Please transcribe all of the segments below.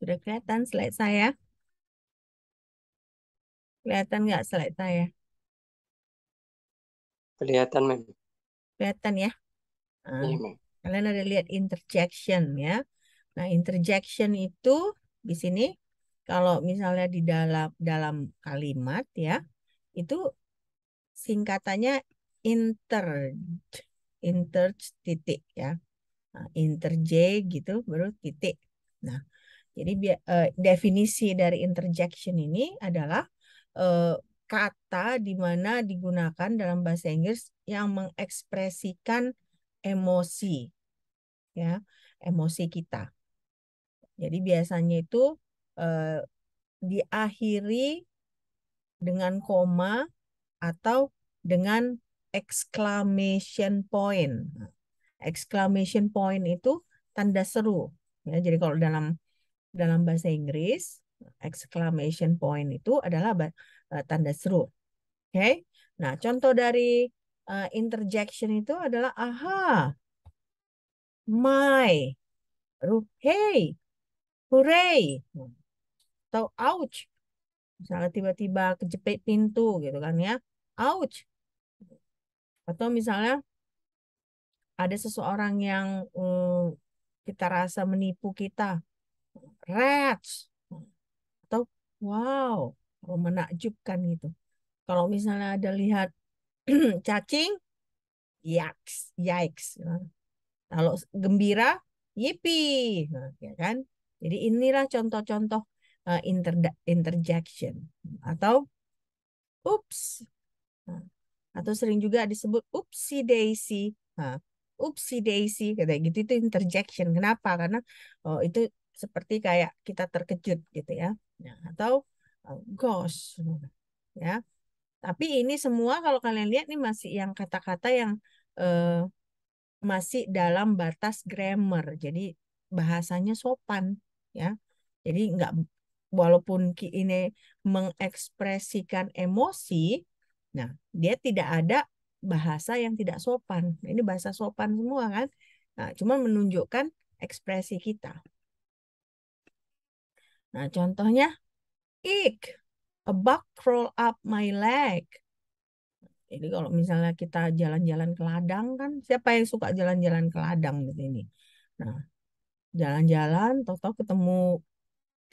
Sudah kelihatan slide saya? Kelihatan nggak slide saya? Kelihatan, Mem. Kelihatan ya? Nah, Kalian ada lihat interjection ya. Nah, interjection itu di sini kalau misalnya di dalam dalam kalimat ya, itu singkatannya inter inter titik ya. Nah, inter J gitu baru titik. Nah, jadi uh, definisi dari interjection ini adalah uh, kata di mana digunakan dalam bahasa Inggris yang mengekspresikan emosi ya, emosi kita. Jadi biasanya itu uh, diakhiri dengan koma atau dengan exclamation point. Nah, exclamation point itu tanda seru ya. Jadi kalau dalam dalam bahasa Inggris exclamation point itu adalah uh, tanda seru. Oke. Okay? Nah, contoh dari uh, interjection itu adalah aha, my, hey, hooray, atau ouch. Misalnya tiba-tiba kejepit pintu gitu kan ya, ouch. Atau misalnya ada seseorang yang um, kita rasa menipu kita, rats atau wow oh, menakjubkan gitu kalau misalnya ada lihat cacing yaks yikes kalau gembira yipi nah, ya kan jadi inilah contoh-contoh eh, inter interjection atau oops, nah, atau sering juga disebut upsi daisy nah, upsi daisy kayak gitu itu interjection kenapa karena oh, itu seperti kayak kita terkejut gitu ya nah, atau gos ya tapi ini semua kalau kalian lihat nih masih yang kata-kata yang uh, masih dalam batas grammar jadi bahasanya sopan ya jadi nggak walaupun ki ini mengekspresikan emosi nah dia tidak ada bahasa yang tidak sopan ini bahasa sopan semua kan nah, cuman menunjukkan ekspresi kita Nah, contohnya, ik, a bug crawl up my leg. Jadi kalau misalnya kita jalan-jalan ke ladang kan, siapa yang suka jalan-jalan ke ladang di sini? Nah, jalan-jalan, toto ketemu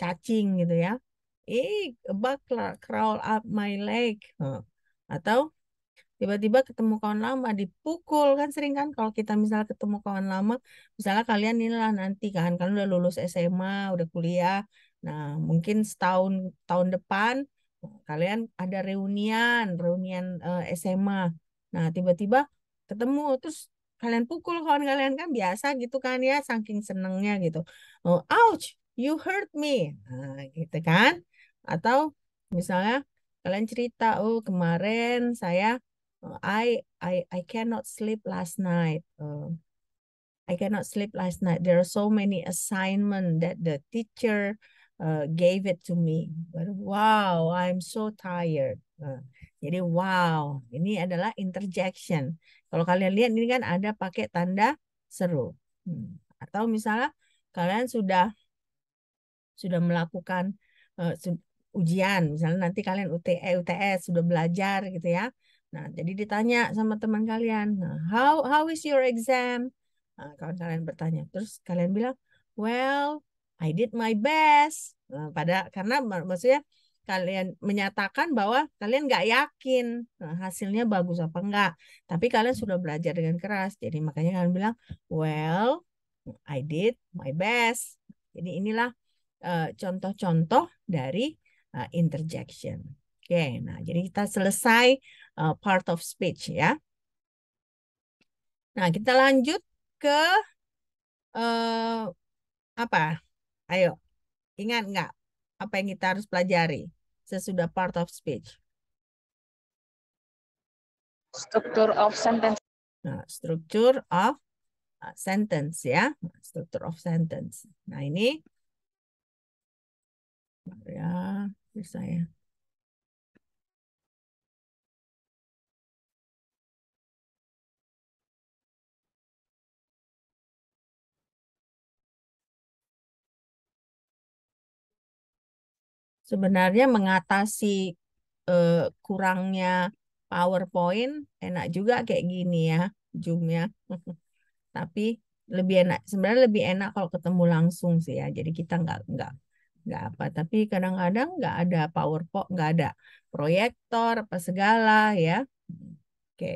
cacing gitu ya. ik, a bug crawl up my leg. Nah, atau tiba-tiba ketemu kawan lama dipukul kan sering kan kalau kita misalnya ketemu kawan lama misalnya kalian inilah nanti kan kalian udah lulus SMA udah kuliah Nah, mungkin setahun tahun depan kalian ada reunian, reunian uh, eh, SMA. Nah, tiba-tiba ketemu terus kalian pukul kawan kalian kan biasa gitu kan ya, saking senengnya gitu. Oh, ouch, you hurt me. Nah, gitu kan. Atau misalnya kalian cerita, "Oh, kemarin saya eh, I I I cannot sleep last night." Uh, I cannot sleep last night. There are so many assignment that the teacher Uh, gave it to me. But, wow, I'm so tired. Uh, jadi wow, ini adalah interjection. Kalau kalian lihat ini kan ada pakai tanda seru. Hmm. Atau misalnya kalian sudah sudah melakukan uh, ujian, misalnya nanti kalian UTE, eh, UTS sudah belajar gitu ya. Nah, jadi ditanya sama teman kalian, nah, how how is your exam? Nah, kawan kalian bertanya, terus kalian bilang, well, I did my best. Nah, pada karena maksudnya kalian menyatakan bahwa kalian nggak yakin nah, hasilnya bagus apa enggak, tapi kalian hmm. sudah belajar dengan keras. Jadi makanya kalian bilang, well, I did my best. Jadi inilah contoh eh, contoh-contoh dari uh, interjection. Oke, okay, nah jadi kita selesai uh, part of speech ya. Nah kita lanjut ke uh, apa? Ayo, ingat nggak apa yang kita harus pelajari sesudah part of speech? Struktur of sentence. Nah, struktur of uh, sentence ya, nah, struktur of sentence. Nah ini, ya, saya. sebenarnya mengatasi uh, kurangnya PowerPoint enak juga kayak gini ya zoom ya. tapi lebih enak sebenarnya lebih enak kalau ketemu langsung sih ya jadi kita nggak nggak nggak apa tapi kadang-kadang nggak ada PowerPoint nggak ada proyektor apa segala ya oke okay.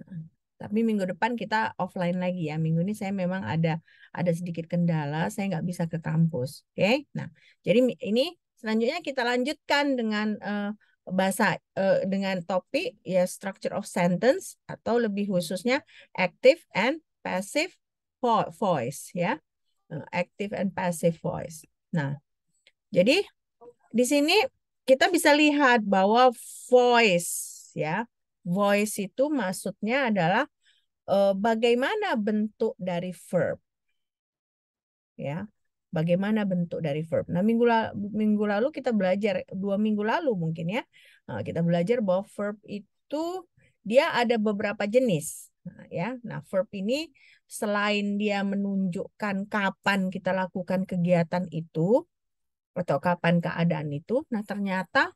Nah, tapi minggu depan kita offline lagi ya minggu ini saya memang ada ada sedikit kendala saya nggak bisa ke kampus oke okay? nah jadi ini Selanjutnya kita lanjutkan dengan uh, bahasa uh, dengan topik ya structure of sentence atau lebih khususnya active and passive voice ya. Eh, active and passive voice. Nah, jadi di sini kita bisa lihat bahwa voice ya. Voice itu maksudnya adalah uh, bagaimana bentuk dari verb. Ya bagaimana bentuk dari verb. Nah, minggu lalu, minggu lalu kita belajar, dua minggu lalu mungkin ya, eh, kita belajar bahwa verb itu dia ada beberapa jenis. Nah, ya, nah verb ini selain dia menunjukkan kapan kita lakukan kegiatan itu atau kapan keadaan itu, nah ternyata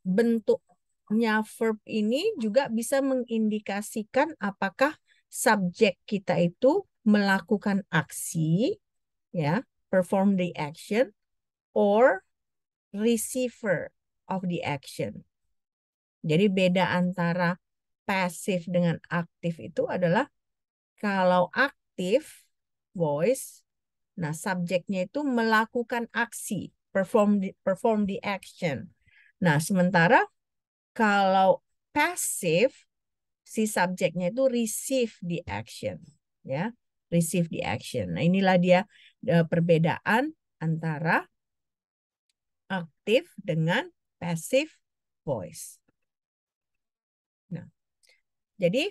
bentuknya verb ini juga bisa mengindikasikan apakah subjek kita itu melakukan aksi ya perform the action, or receiver of the action. Jadi beda antara pasif dengan aktif itu adalah kalau aktif voice, nah subjeknya itu melakukan aksi, perform the, perform the action. Nah, sementara kalau pasif si subjeknya itu receive the action, ya. Receive the action. Nah, inilah dia E, perbedaan antara aktif dengan passive voice. Nah, jadi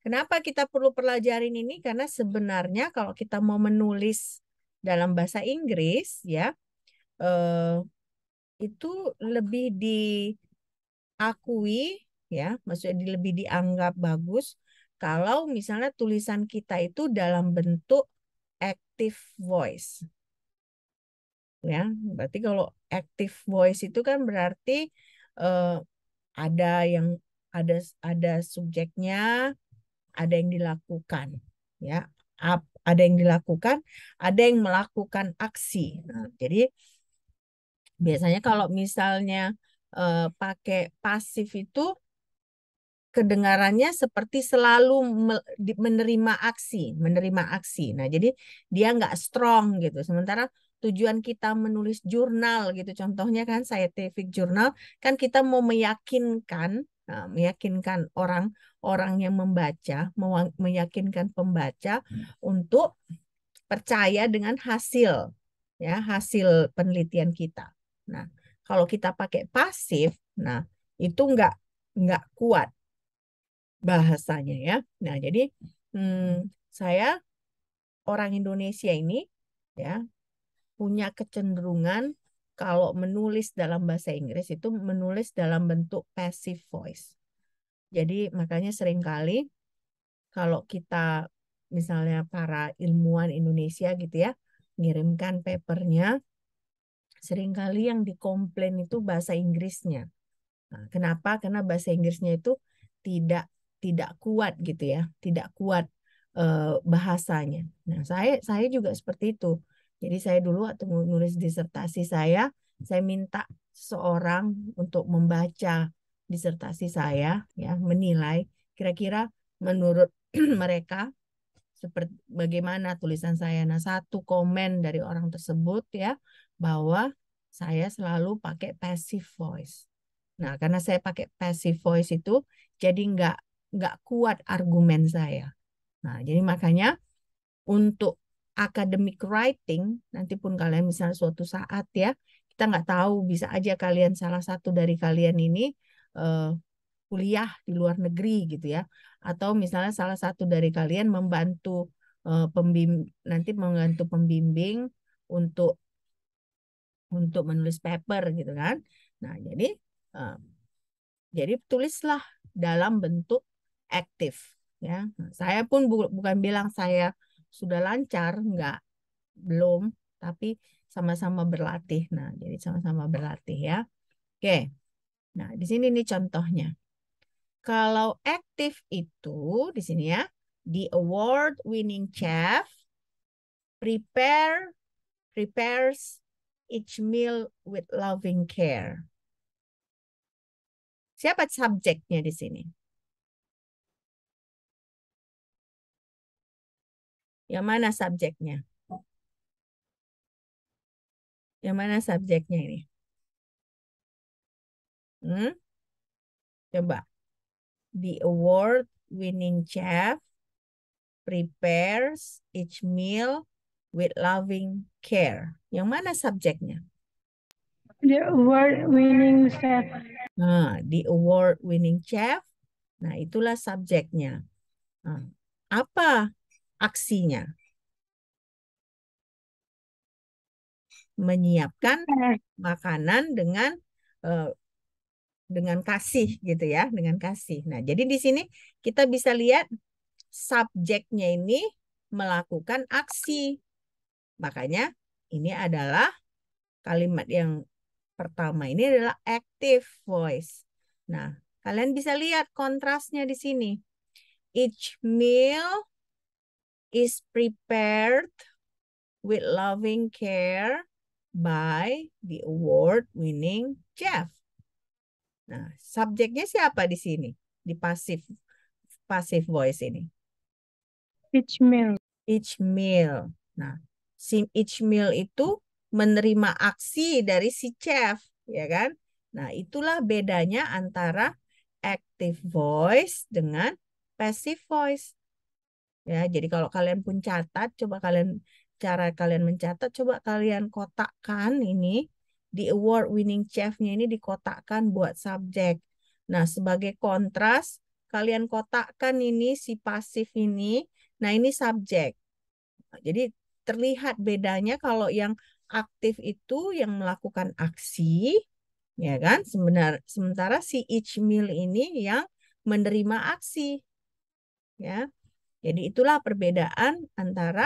kenapa kita perlu pelajarin ini? Karena sebenarnya kalau kita mau menulis dalam bahasa Inggris, ya eh, itu lebih diakui, ya maksudnya lebih dianggap bagus kalau misalnya tulisan kita itu dalam bentuk active voice. Ya, berarti kalau active voice itu kan berarti uh, ada yang ada ada subjeknya, ada yang dilakukan, ya. Up, ada yang dilakukan, ada yang melakukan aksi. Nah, jadi biasanya kalau misalnya uh, pakai pasif itu kedengarannya seperti selalu menerima aksi, menerima aksi. Nah, jadi dia nggak strong gitu. Sementara tujuan kita menulis jurnal gitu, contohnya kan scientific jurnal, kan kita mau meyakinkan nah, meyakinkan orang-orang yang membaca, meyakinkan pembaca hmm. untuk percaya dengan hasil ya, hasil penelitian kita. Nah, kalau kita pakai pasif, nah itu nggak nggak kuat bahasanya ya. Nah, jadi hmm, hmm, saya orang Indonesia ini ya punya kecenderungan kalau menulis dalam bahasa Inggris itu menulis dalam bentuk passive voice. Jadi makanya seringkali kalau kita misalnya para ilmuwan Indonesia gitu ya ngirimkan papernya seringkali yang dikomplain itu bahasa Inggrisnya. Nah, kenapa? Karena bahasa Inggrisnya itu tidak tidak kuat gitu ya, tidak kuat e, bahasanya. Nah, saya saya juga seperti itu. Jadi saya dulu waktu nulis disertasi saya, saya minta seorang untuk membaca disertasi saya ya, menilai kira-kira menurut mereka seperti bagaimana tulisan saya. Nah, satu komen dari orang tersebut ya bahwa saya selalu pakai passive voice. Nah, karena saya pakai passive voice itu jadi nggak nggak kuat argumen saya. Nah, jadi makanya untuk academic writing, nanti pun kalian misalnya suatu saat ya, kita nggak tahu bisa aja kalian salah satu dari kalian ini uh, kuliah di luar negeri gitu ya, atau misalnya salah satu dari kalian membantu uh, pembim nanti membantu pembimbing untuk untuk menulis paper gitu kan. Nah, jadi eh, jadi tulislah dalam bentuk aktif ya saya pun bu bukan bilang saya sudah lancar nggak belum tapi sama-sama berlatih nah jadi sama-sama berlatih ya oke nah di sini nih contohnya kalau aktif itu di sini ya the award winning chef prepare prepares each meal with loving care siapa subjeknya di sini Yang mana subjeknya? Yang mana subjeknya ini? Hmm? Coba. The award winning chef prepares each meal with loving care. Yang mana subjeknya? The award winning chef. Nah, the award winning chef. Nah, itulah subjeknya. Nah, apa aksinya. Menyiapkan makanan dengan eh, dengan kasih gitu ya, dengan kasih. Nah, jadi di sini kita bisa lihat subjeknya ini melakukan aksi. Makanya ini adalah kalimat yang pertama ini adalah active voice. Nah, kalian bisa lihat kontrasnya di sini. Each meal is prepared with loving care by the award-winning chef. Nah, subjeknya siapa di sini? Di pasif passive voice ini. Each meal. Each meal. Nah, si each meal itu menerima aksi dari si chef, ya kan? Nah, itulah bedanya antara active voice dengan passive voice ya jadi kalau kalian pun catat coba kalian cara kalian mencatat coba kalian kotakkan ini di award winning chefnya ini dikotakkan buat subjek nah sebagai kontras kalian kotakkan ini si pasif ini nah ini subjek jadi terlihat bedanya kalau yang aktif itu yang melakukan aksi ya kan sebenar sementara si each meal ini yang menerima aksi ya jadi itulah perbedaan antara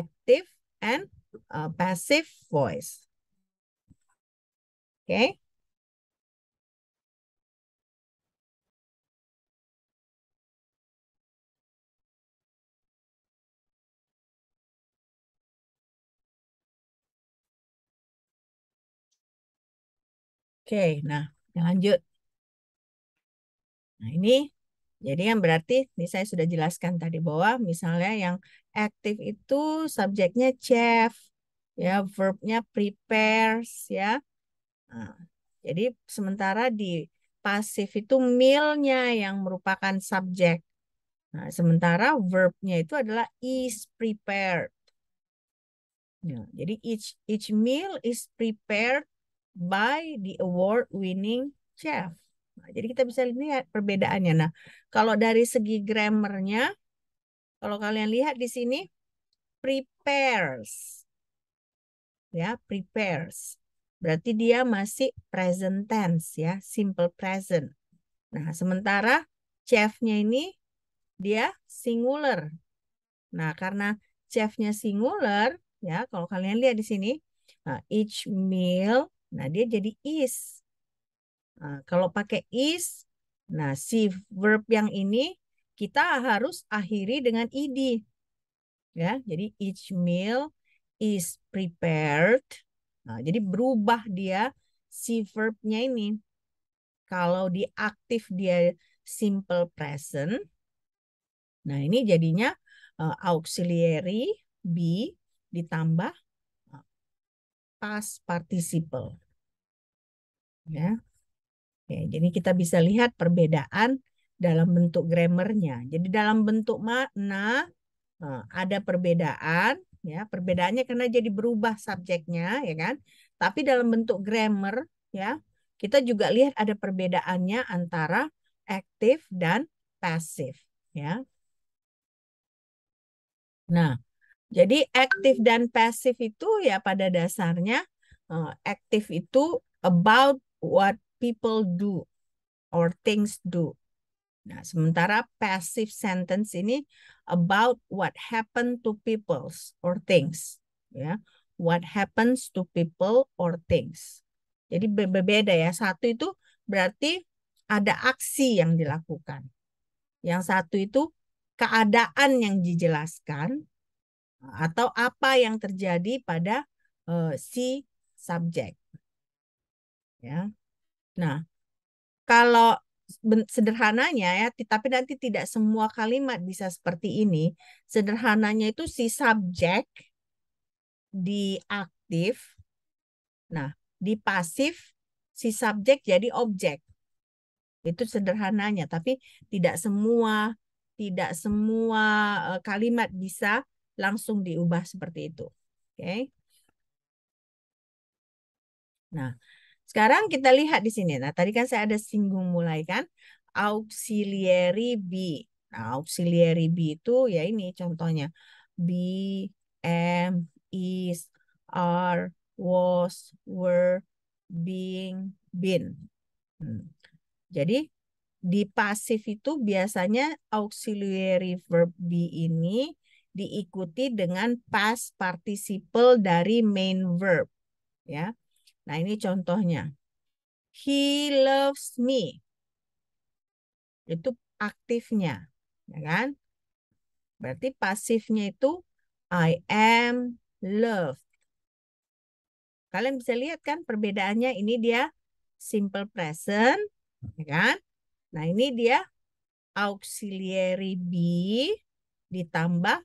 active and uh, passive voice. Oke. Okay. Oke, okay, nah lanjut. Nah ini jadi yang berarti ini saya sudah jelaskan tadi bahwa misalnya yang aktif itu subjeknya chef, ya verbnya prepares, ya. Nah, jadi sementara di pasif itu meal yang merupakan subjek. Nah, sementara verbnya itu adalah is prepared. Nah, jadi each each meal is prepared by the award winning chef. Nah, jadi kita bisa lihat perbedaannya. Nah, kalau dari segi grammarnya, kalau kalian lihat di sini, prepares. Ya, prepares. Berarti dia masih present tense ya, simple present. Nah, sementara chefnya ini dia singular. Nah, karena chefnya singular, ya, kalau kalian lihat di sini, nah, each meal, nah dia jadi is. Nah, kalau pakai is, nah si verb yang ini kita harus akhiri dengan id. Ya, jadi each meal is prepared. Nah, jadi berubah dia si verbnya ini. Kalau di aktif dia simple present. Nah, ini jadinya uh, auxiliary be ditambah eh, past participle. Ya. Ya, jadi kita bisa lihat perbedaan dalam bentuk grammarnya. Jadi dalam bentuk makna eh, ada perbedaan, ya perbedaannya karena jadi berubah subjeknya, ya kan? Tapi dalam bentuk grammar, ya kita juga lihat ada perbedaannya antara aktif dan pasif, ya. Nah, jadi aktif dan pasif itu ya pada dasarnya eh, aktif itu about what people do or things do. Nah, sementara passive sentence ini about what happened to people or things, ya. What happens to people or things. Jadi berbeda ya. Satu itu berarti ada aksi yang dilakukan. Yang satu itu keadaan yang dijelaskan atau apa yang terjadi pada uh, si subjek. Ya. Nah, kalau sederhananya ya, tapi nanti tidak semua kalimat bisa seperti ini. Sederhananya itu si subjek di aktif. Nah, di pasif si subjek jadi objek. Itu sederhananya, tapi tidak semua tidak semua eh, kalimat bisa langsung diubah seperti itu. Oke. Okay? Nah, sekarang kita lihat di sini. Nah, tadi kan saya ada singgung mulai kan auxiliary B. Nah, auxiliary be itu ya ini contohnya. Be, am, is, are, was, were, being, been. Hmm. Jadi di pasif itu biasanya auxiliary verb be ini diikuti dengan past participle dari main verb ya Nah, ini contohnya. He loves me. Itu aktifnya, ya kan? Berarti pasifnya itu I am loved. Kalian bisa lihat kan perbedaannya ini dia simple present, ya kan? Nah, ini dia auxiliary be ditambah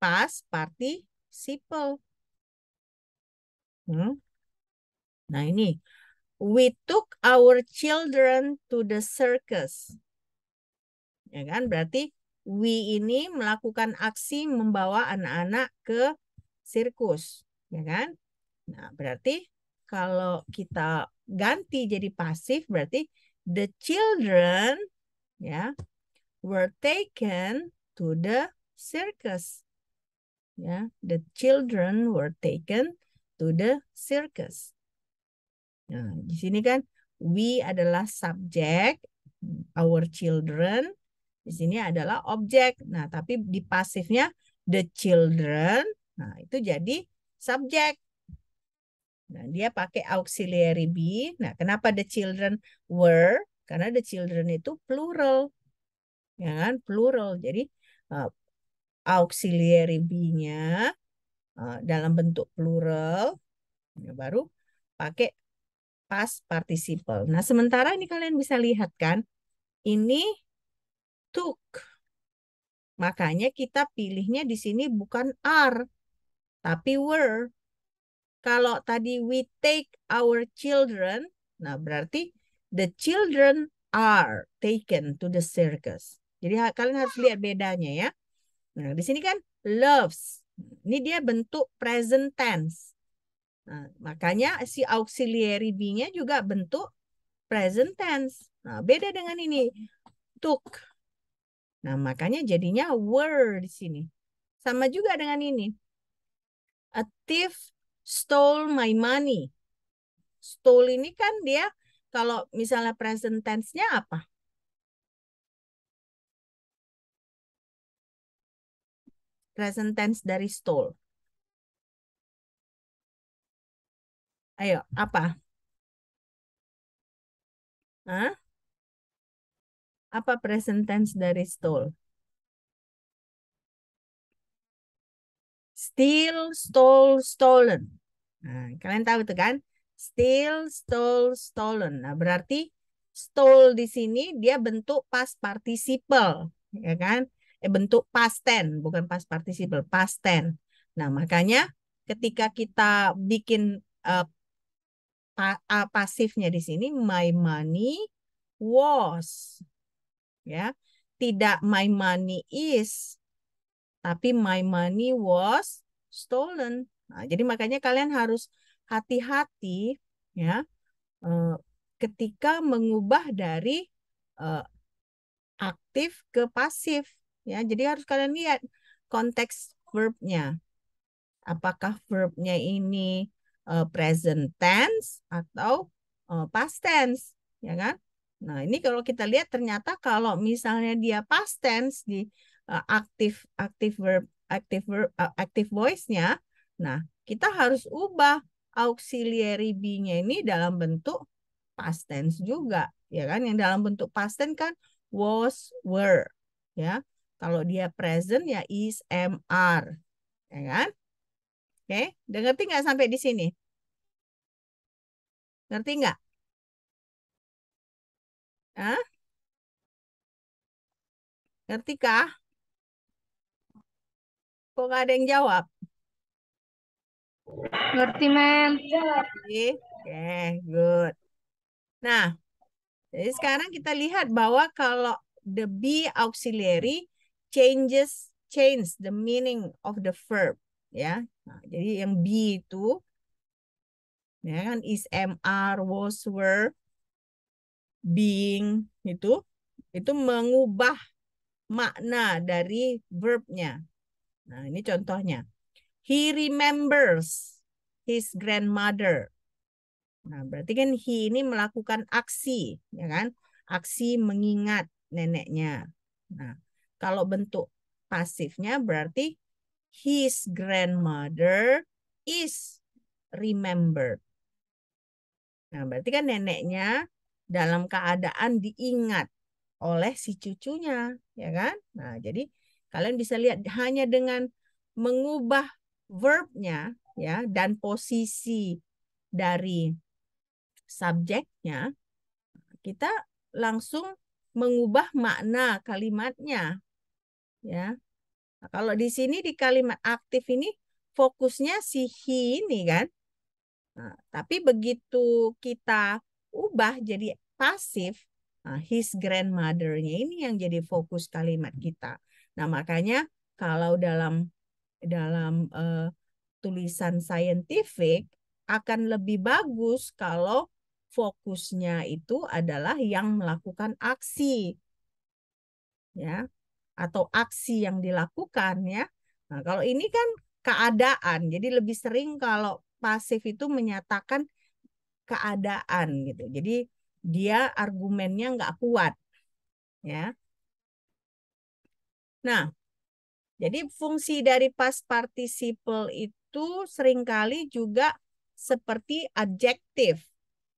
past participle. Hmm. Nah ini, we took our children to the circus. Ya kan? Berarti we ini melakukan aksi membawa anak-anak ke sirkus, ya kan? Nah, berarti kalau kita ganti jadi pasif berarti the children ya were taken to the circus. Ya, the children were taken to the circus. Nah, di sini kan we adalah subjek, our children. Di sini adalah objek. Nah, tapi di pasifnya the children. Nah, itu jadi subjek. Nah, dia pakai auxiliary be. Nah, kenapa the children were? Karena the children itu plural. Ya kan? Plural. Jadi uh, auxiliary be-nya uh, dalam bentuk plural ya, baru pakai past participle. Nah, sementara ini kalian bisa lihat kan, ini took. Makanya kita pilihnya di sini bukan are, tapi were. Kalau tadi we take our children, nah berarti the children are taken to the circus. Jadi kalian harus lihat bedanya ya. Nah, di sini kan loves. Ini dia bentuk present tense. Nah, makanya si auxiliary be-nya juga bentuk present tense. Nah, beda dengan ini took. Nah, makanya jadinya were di sini. Sama juga dengan ini. A thief stole my money. Stole ini kan dia kalau misalnya present tense-nya apa? Present tense dari stole. Ayo, apa? Hah? Apa present tense dari stole? Still, stole, stolen. Nah, kalian tahu itu kan? Still, stole, stolen. Nah, berarti stole di sini dia bentuk past participle, ya kan? Eh, bentuk past tense, bukan past participle, past tense. Nah, makanya ketika kita bikin uh, pa, uh, pasifnya di sini my money was ya tidak my money is tapi my money was stolen nah, jadi makanya kalian harus hati-hati ya uh, ketika mengubah dari uh, aktif ke pasif ya jadi harus kalian lihat konteks verbnya apakah verbnya ini uh, present tense atau uh, past tense, ya kan? Nah, ini kalau kita lihat ternyata kalau misalnya dia past tense di uh, aktif aktif verb aktif verb uh, active voice-nya, nah, kita harus ubah auxiliary be-nya ini dalam bentuk past tense juga, ya kan? Yang dalam bentuk past tense kan was, were, ya. Kalau dia present ya is, am, are, ya kan? Oke, okay? ngerti nggak sampai di sini? Ngerti nggak? Hah? Ngerti kah? Kok nggak ada yang jawab? Ngerti, men. Oke, okay, good. Nah, jadi sekarang kita lihat bahwa kalau the be auxiliary changes change the meaning of the verb ya. Nah, jadi yang be itu ya kan is MR was were being itu itu mengubah makna dari verbnya. Nah, ini contohnya. He remembers his grandmother. Nah, berarti kan he ini melakukan aksi, ya kan? Aksi mengingat neneknya. Nah, kalau bentuk pasifnya berarti his grandmother is remembered. Nah, berarti kan neneknya dalam keadaan diingat oleh si cucunya, ya kan? Nah, jadi kalian bisa lihat hanya dengan mengubah verbnya ya dan posisi dari subjeknya kita langsung mengubah makna kalimatnya ya Nah, kalau di sini di kalimat aktif ini fokusnya si he ini kan. Nah, tapi begitu kita ubah jadi pasif, nah, his grandmother-nya ini yang jadi fokus kalimat kita. Nah, makanya kalau dalam dalam uh, tulisan scientific akan lebih bagus kalau fokusnya itu adalah yang melakukan aksi. Ya atau aksi yang dilakukan ya. Nah, kalau ini kan keadaan. Jadi lebih sering kalau pasif itu menyatakan keadaan gitu. Jadi dia argumennya nggak kuat ya. Nah, jadi fungsi dari past participle itu seringkali juga seperti adjektif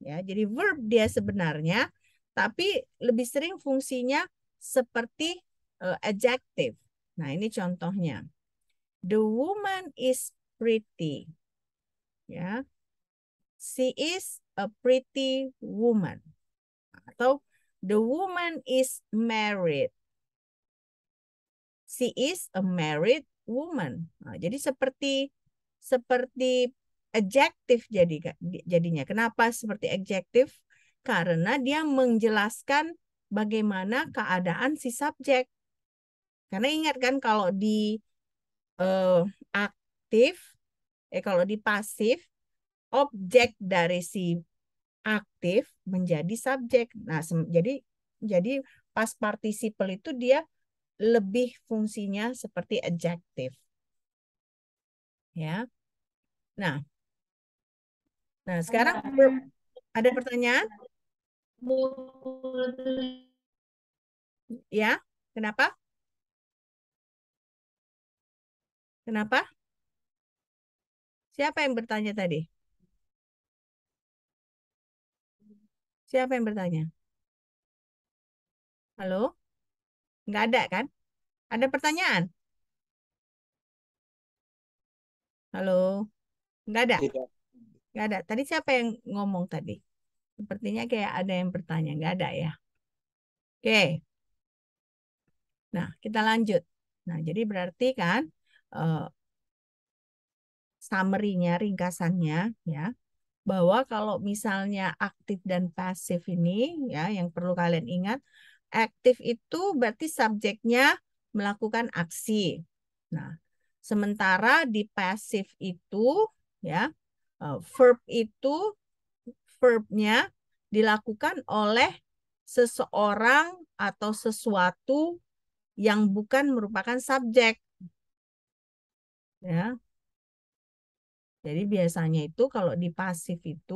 ya. Jadi verb dia sebenarnya tapi lebih sering fungsinya seperti uh, adjective. Nah, ini contohnya. The woman is pretty. Ya. She is a pretty woman. Atau the woman is married. She is a married woman. Nah, jadi seperti seperti adjektif jadi jadinya. Kenapa seperti adjective? Karena dia menjelaskan bagaimana keadaan si subjek. Karena ingat kan kalau di uh, aktif, eh kalau di pasif, objek dari si aktif menjadi subjek. Nah, jadi jadi pas participle itu dia lebih fungsinya seperti adjektif. Ya. Nah. Nah, sekarang ada pertanyaan? Ya, kenapa? Kenapa? Siapa yang bertanya tadi? Siapa yang bertanya? Halo? Nggak ada kan? Ada pertanyaan? Halo? Nggak ada? Nggak ada. Tadi siapa yang ngomong tadi? Sepertinya kayak ada yang bertanya. Nggak ada ya? Oke. Nah, kita lanjut. Nah, jadi berarti kan uh, summary-nya, ringkasannya ya, bahwa kalau misalnya aktif dan pasif ini ya yang perlu kalian ingat, aktif itu berarti subjeknya melakukan aksi. Nah, sementara di pasif itu ya eh, verb itu verbnya dilakukan oleh seseorang atau sesuatu yang bukan merupakan subjek ya. Jadi biasanya itu kalau di pasif itu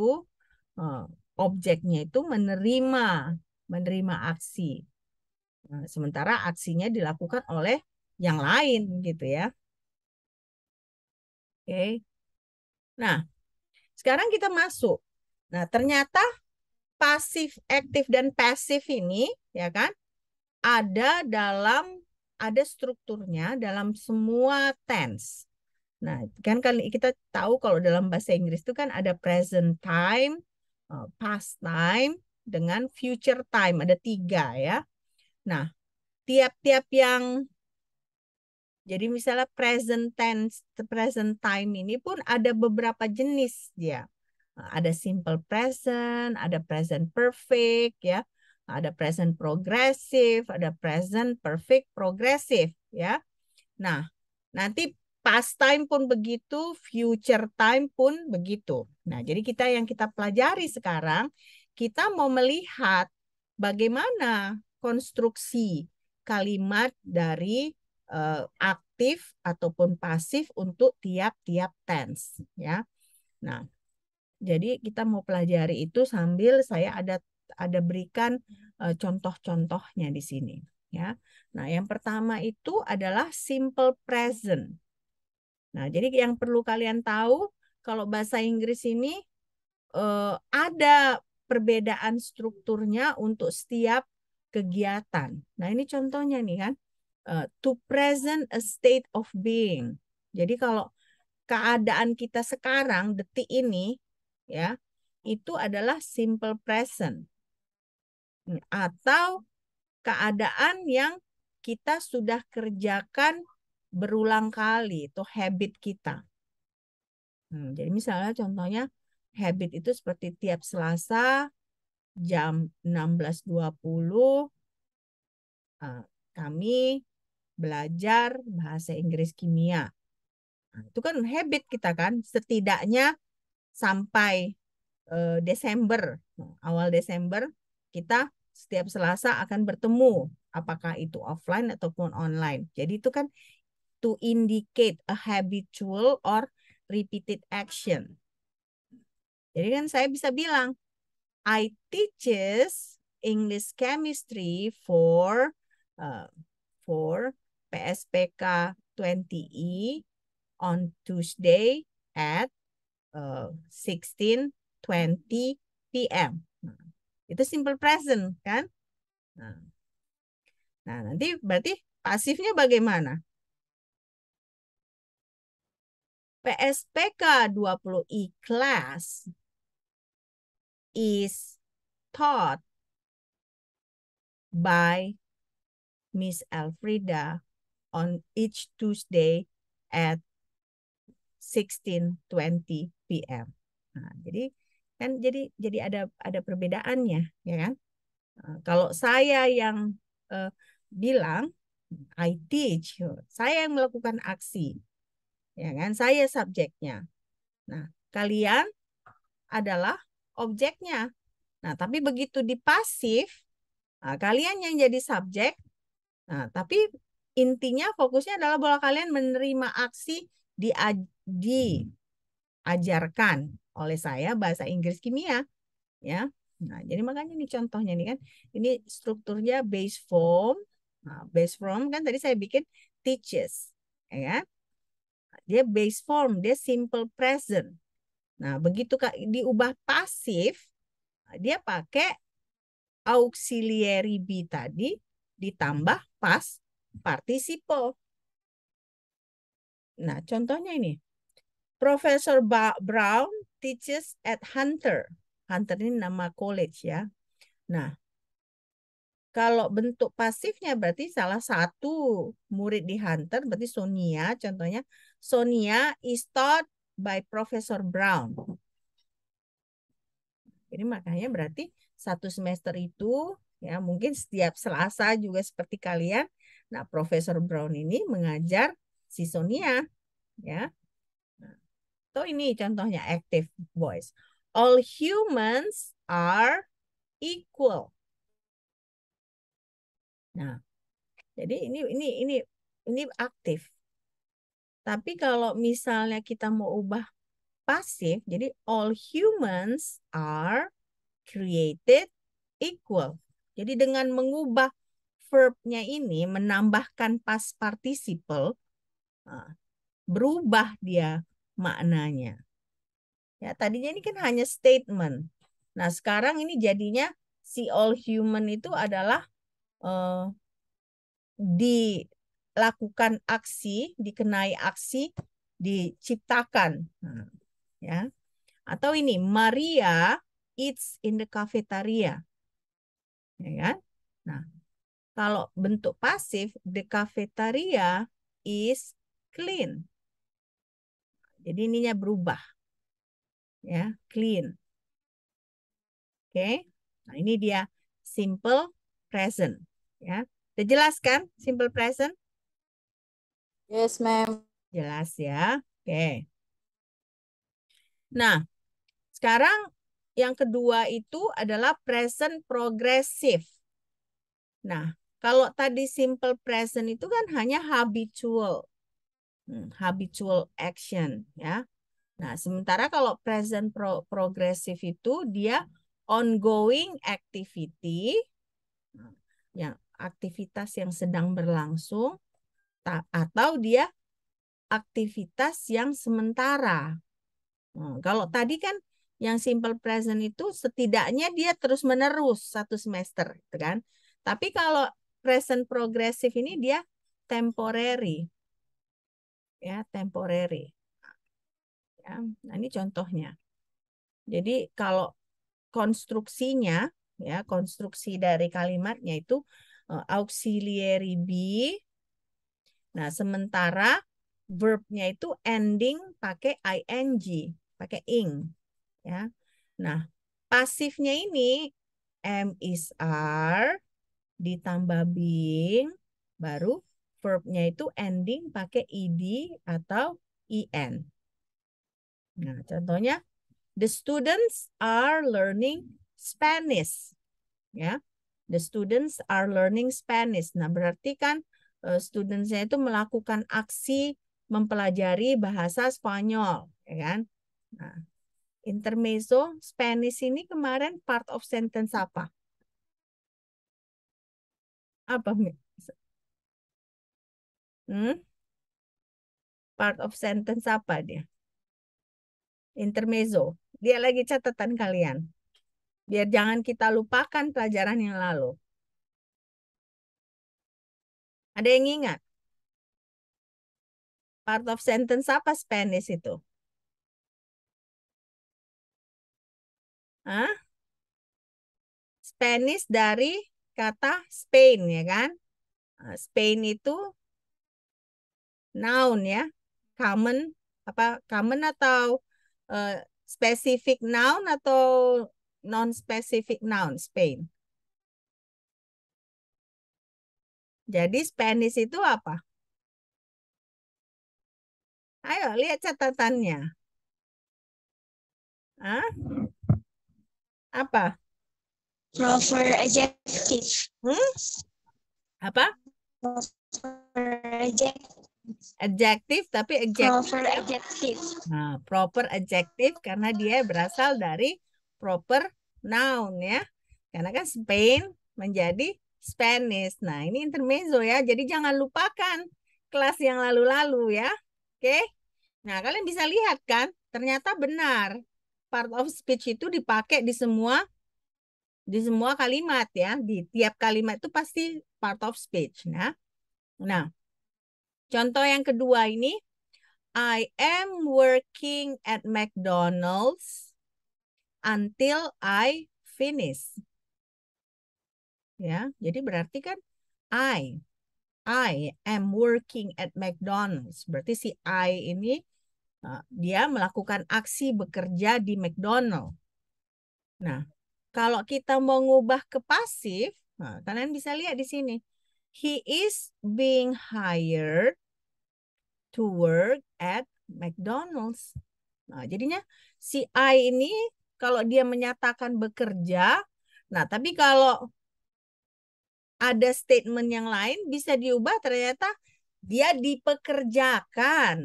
eh, objeknya itu menerima menerima aksi. Nah, sementara aksinya dilakukan oleh yang lain gitu ya. Oke. Nah, sekarang kita masuk. Nah, ternyata pasif, aktif dan pasif ini ya kan ada dalam ada strukturnya dalam semua tense. Nah, kan kan kita tahu kalau dalam bahasa Inggris itu kan ada present time, eh, past time, dengan future time. Ada tiga ya. Nah, tiap-tiap yang jadi misalnya present tense, present time ini pun ada beberapa jenis ya. Ada simple present, ada present perfect ya, ada present progressive, ada present perfect progressive ya. Nah, nanti past time pun begitu, future time pun begitu. Nah, jadi kita yang kita pelajari sekarang, kita mau melihat bagaimana konstruksi kalimat dari uh, aktif ataupun pasif untuk tiap-tiap tense, ya. Nah, jadi kita mau pelajari itu sambil saya ada ada berikan uh, contoh-contohnya di sini, ya. Nah, yang pertama itu adalah simple present Nah, jadi yang perlu kalian tahu kalau bahasa Inggris ini eh, ada perbedaan strukturnya untuk setiap kegiatan. Nah, ini contohnya nih kan. eh, to present a state of being. Jadi kalau keadaan kita sekarang detik ini ya, itu adalah simple present. Atau keadaan yang kita sudah kerjakan berulang kali itu habit kita. Hmm, jadi misalnya contohnya habit itu seperti tiap Selasa jam 16.20 eh, kami belajar bahasa Inggris kimia. Nah, itu kan habit kita kan setidaknya sampai uh, Desember nah, awal Desember kita setiap Selasa akan bertemu apakah itu offline ataupun online. Jadi itu kan to indicate a habitual or repeated action. Jadi kan saya bisa bilang, I teaches English chemistry for uh, for PSPK 20E on Tuesday at uh, 16.20 p.m. Nah, itu simple present kan? Nah, nah nanti berarti pasifnya bagaimana? PSPK 20 class is taught by Miss Elfrida on each Tuesday at 16:20 p.m. Nah, jadi kan jadi jadi ada ada perbedaannya, ya kan? Nah, kalau saya yang uh, bilang I teach, saya yang melakukan aksi ya kan? Saya subjeknya. Nah, kalian adalah objeknya. Nah, tapi begitu di pasif, nah, kalian yang jadi subjek. Nah, tapi intinya fokusnya adalah bahwa kalian menerima aksi diajarkan oleh saya bahasa Inggris kimia, ya. Nah, jadi makanya ini contohnya nih kan, ini strukturnya base form. Nah, base form kan tadi saya bikin teaches, ya kan? Dia base form, dia simple present. Nah, begitu diubah pasif, dia pakai auxiliary be tadi ditambah pas participle. Nah, contohnya ini. professor ba Brown teaches at Hunter. Hunter ini nama college ya. Nah, kalau bentuk pasifnya berarti salah satu murid di Hunter berarti Sonia contohnya. Sonia is taught by Professor Brown. Ini makanya berarti satu semester itu ya mungkin setiap Selasa juga seperti kalian. Nah, Profesor Brown ini mengajar si Sonia ya. So nah, ini contohnya active voice. All humans are equal. Nah, jadi ini ini ini ini aktif. Tapi kalau misalnya kita mau ubah pasif, jadi all humans are created equal. Jadi dengan mengubah verbnya ini menambahkan past participle ah, berubah dia maknanya. Ya, tadinya ini kan hanya statement. Nah, sekarang ini jadinya si all human itu adalah uh, dilakukan aksi, dikenai aksi, diciptakan. Nah, ya. Atau ini Maria eats in the cafeteria. Ya kan? Nah, kalau bentuk pasif the cafeteria is clean. Jadi ininya berubah. Ya, clean. Oke. Okay? Nah, ini dia simple present. Ya, Sudah jelas kan simple present? Yes, ma'am. Jelas ya. Oke. Okay. Nah, sekarang yang kedua itu adalah present progressive. Nah, kalau tadi simple present itu kan hanya habitual. Hmm, habitual action ya. Nah, sementara kalau present pro progressive itu dia ongoing activity nah, yang aktivitas yang sedang berlangsung atau dia aktivitas yang sementara. Nah, kalau tadi kan yang simple present itu setidaknya dia terus menerus satu semester, gitu kan? Tapi kalau present progressive ini dia temporary, ya temporary. Ya, nah ini contohnya. Jadi kalau konstruksinya, ya konstruksi dari kalimatnya itu Eh, auxiliary be. Nah, sementara verbnya itu ending pakai ing, pakai ing. Ya. Nah, pasifnya ini am is are ditambah being, baru verbnya itu ending pakai ed atau en. Nah, contohnya the students are learning Spanish. Ya. The students are learning Spanish. Nah, berarti kan uh, studentsnya itu melakukan aksi mempelajari bahasa Spanyol, ya kan? Nah, intermezzo Spanish ini kemarin part of sentence apa? Apa? Hmm? Part of sentence apa dia? Intermezzo. Dia lagi catatan kalian. Biar jangan kita lupakan pelajaran yang lalu. Ada yang ingat? Part of sentence apa Spanish itu? Hah? Spanish dari kata Spain ya kan? Nah, Spain itu noun ya, common apa common atau uh, specific noun atau non-specific noun, Spain. Jadi Spanish itu apa? Ayo lihat catatannya. Hah? Apa? Proper adjective. Hmm? Apa? Proper adjective. Adjective tapi adjective. Proper ya? adjective. Nah, proper adjective karena dia berasal dari proper noun ya. Karena kan Spain menjadi Spanish. Nah, ini intermezzo ya. Jadi jangan lupakan kelas yang lalu-lalu ya. Oke. Nah, kalian bisa lihat kan, ternyata benar. Part of speech itu dipakai di semua di semua kalimat ya. Di tiap kalimat itu pasti part of speech. Nah. Nah. Contoh yang kedua ini I am working at McDonald's until I finish. Ya, jadi berarti kan I I am working at McDonald's. Berarti si I ini eh, dia melakukan aksi bekerja di McDonald. Nah, kalau kita mau ngubah ke pasif, nah, kalian bisa lihat di sini. He is being hired to work at McDonald's. Nah, jadinya si I ini kalau dia menyatakan bekerja. Nah, tapi kalau ada statement yang lain bisa diubah ternyata dia dipekerjakan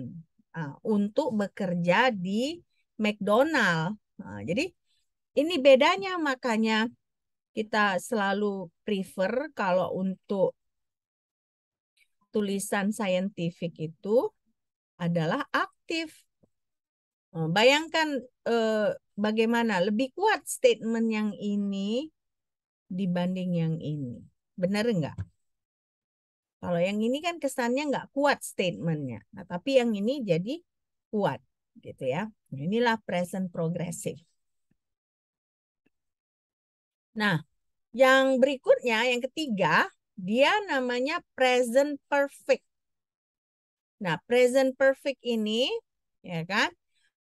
uh, untuk bekerja di McDonald. Nah, jadi ini bedanya makanya kita selalu prefer kalau untuk tulisan saintifik itu adalah aktif Oh, bayangkan eh, bagaimana lebih kuat statement yang ini dibanding yang ini. Benar enggak? Kalau yang ini kan kesannya enggak kuat statementnya. Nah, tapi yang ini jadi kuat gitu ya. Nah, inilah present progressive. Nah, yang berikutnya, yang ketiga, dia namanya present perfect. Nah, present perfect ini, ya kan,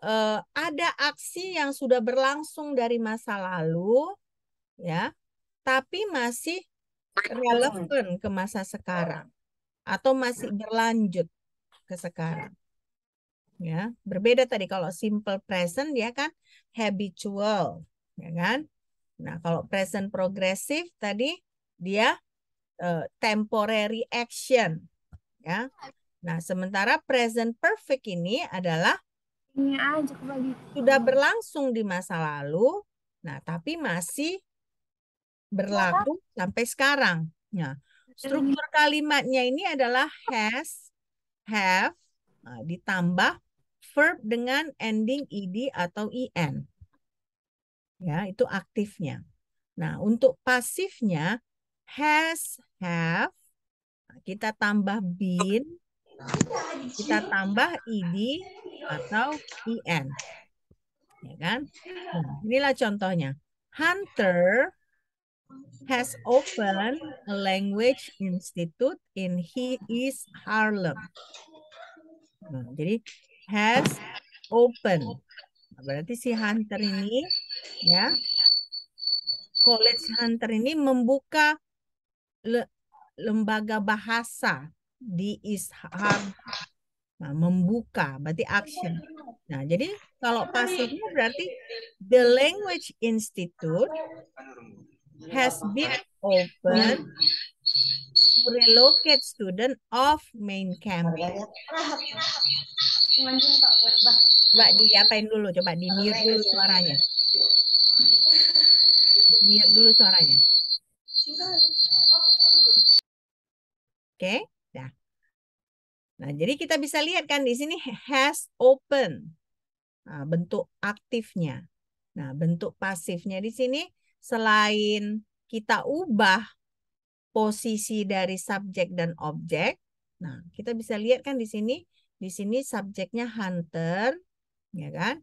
eh, ada aksi yang sudah berlangsung dari masa lalu ya tapi masih relevan ke masa sekarang atau masih berlanjut ke sekarang ya berbeda tadi kalau simple present dia ya kan habitual ya kan nah kalau present progressive tadi dia uh, temporary action ya nah sementara present perfect ini adalah ini iya, aja kembali gitu. Sudah berlangsung di masa lalu, nah tapi masih berlaku Apa? sampai sekarang. Nah, struktur kalimatnya ini adalah has, have, nah, ditambah verb dengan ending ed atau en. Ya, itu aktifnya. Nah, untuk pasifnya has, have, nah, kita tambah been, kita tambah id atau IN. ya kan nah, inilah contohnya Hunter has opened a language institute in he is Harlem nah, jadi has opened nah, berarti si Hunter ini ya College Hunter ini membuka le lembaga bahasa di isham nah, membuka berarti action nah jadi kalau pasifnya berarti the language institute has been open to relocate student of main camp. coba diapain dulu coba di mute dulu suaranya mute dulu suaranya oke okay. Ya. Nah, jadi kita bisa lihat kan di sini has open. Nah, bentuk aktifnya. Nah, bentuk pasifnya di sini selain kita ubah posisi dari subjek dan objek. Nah, kita bisa lihat kan di sini di sini subjeknya hunter, ya kan?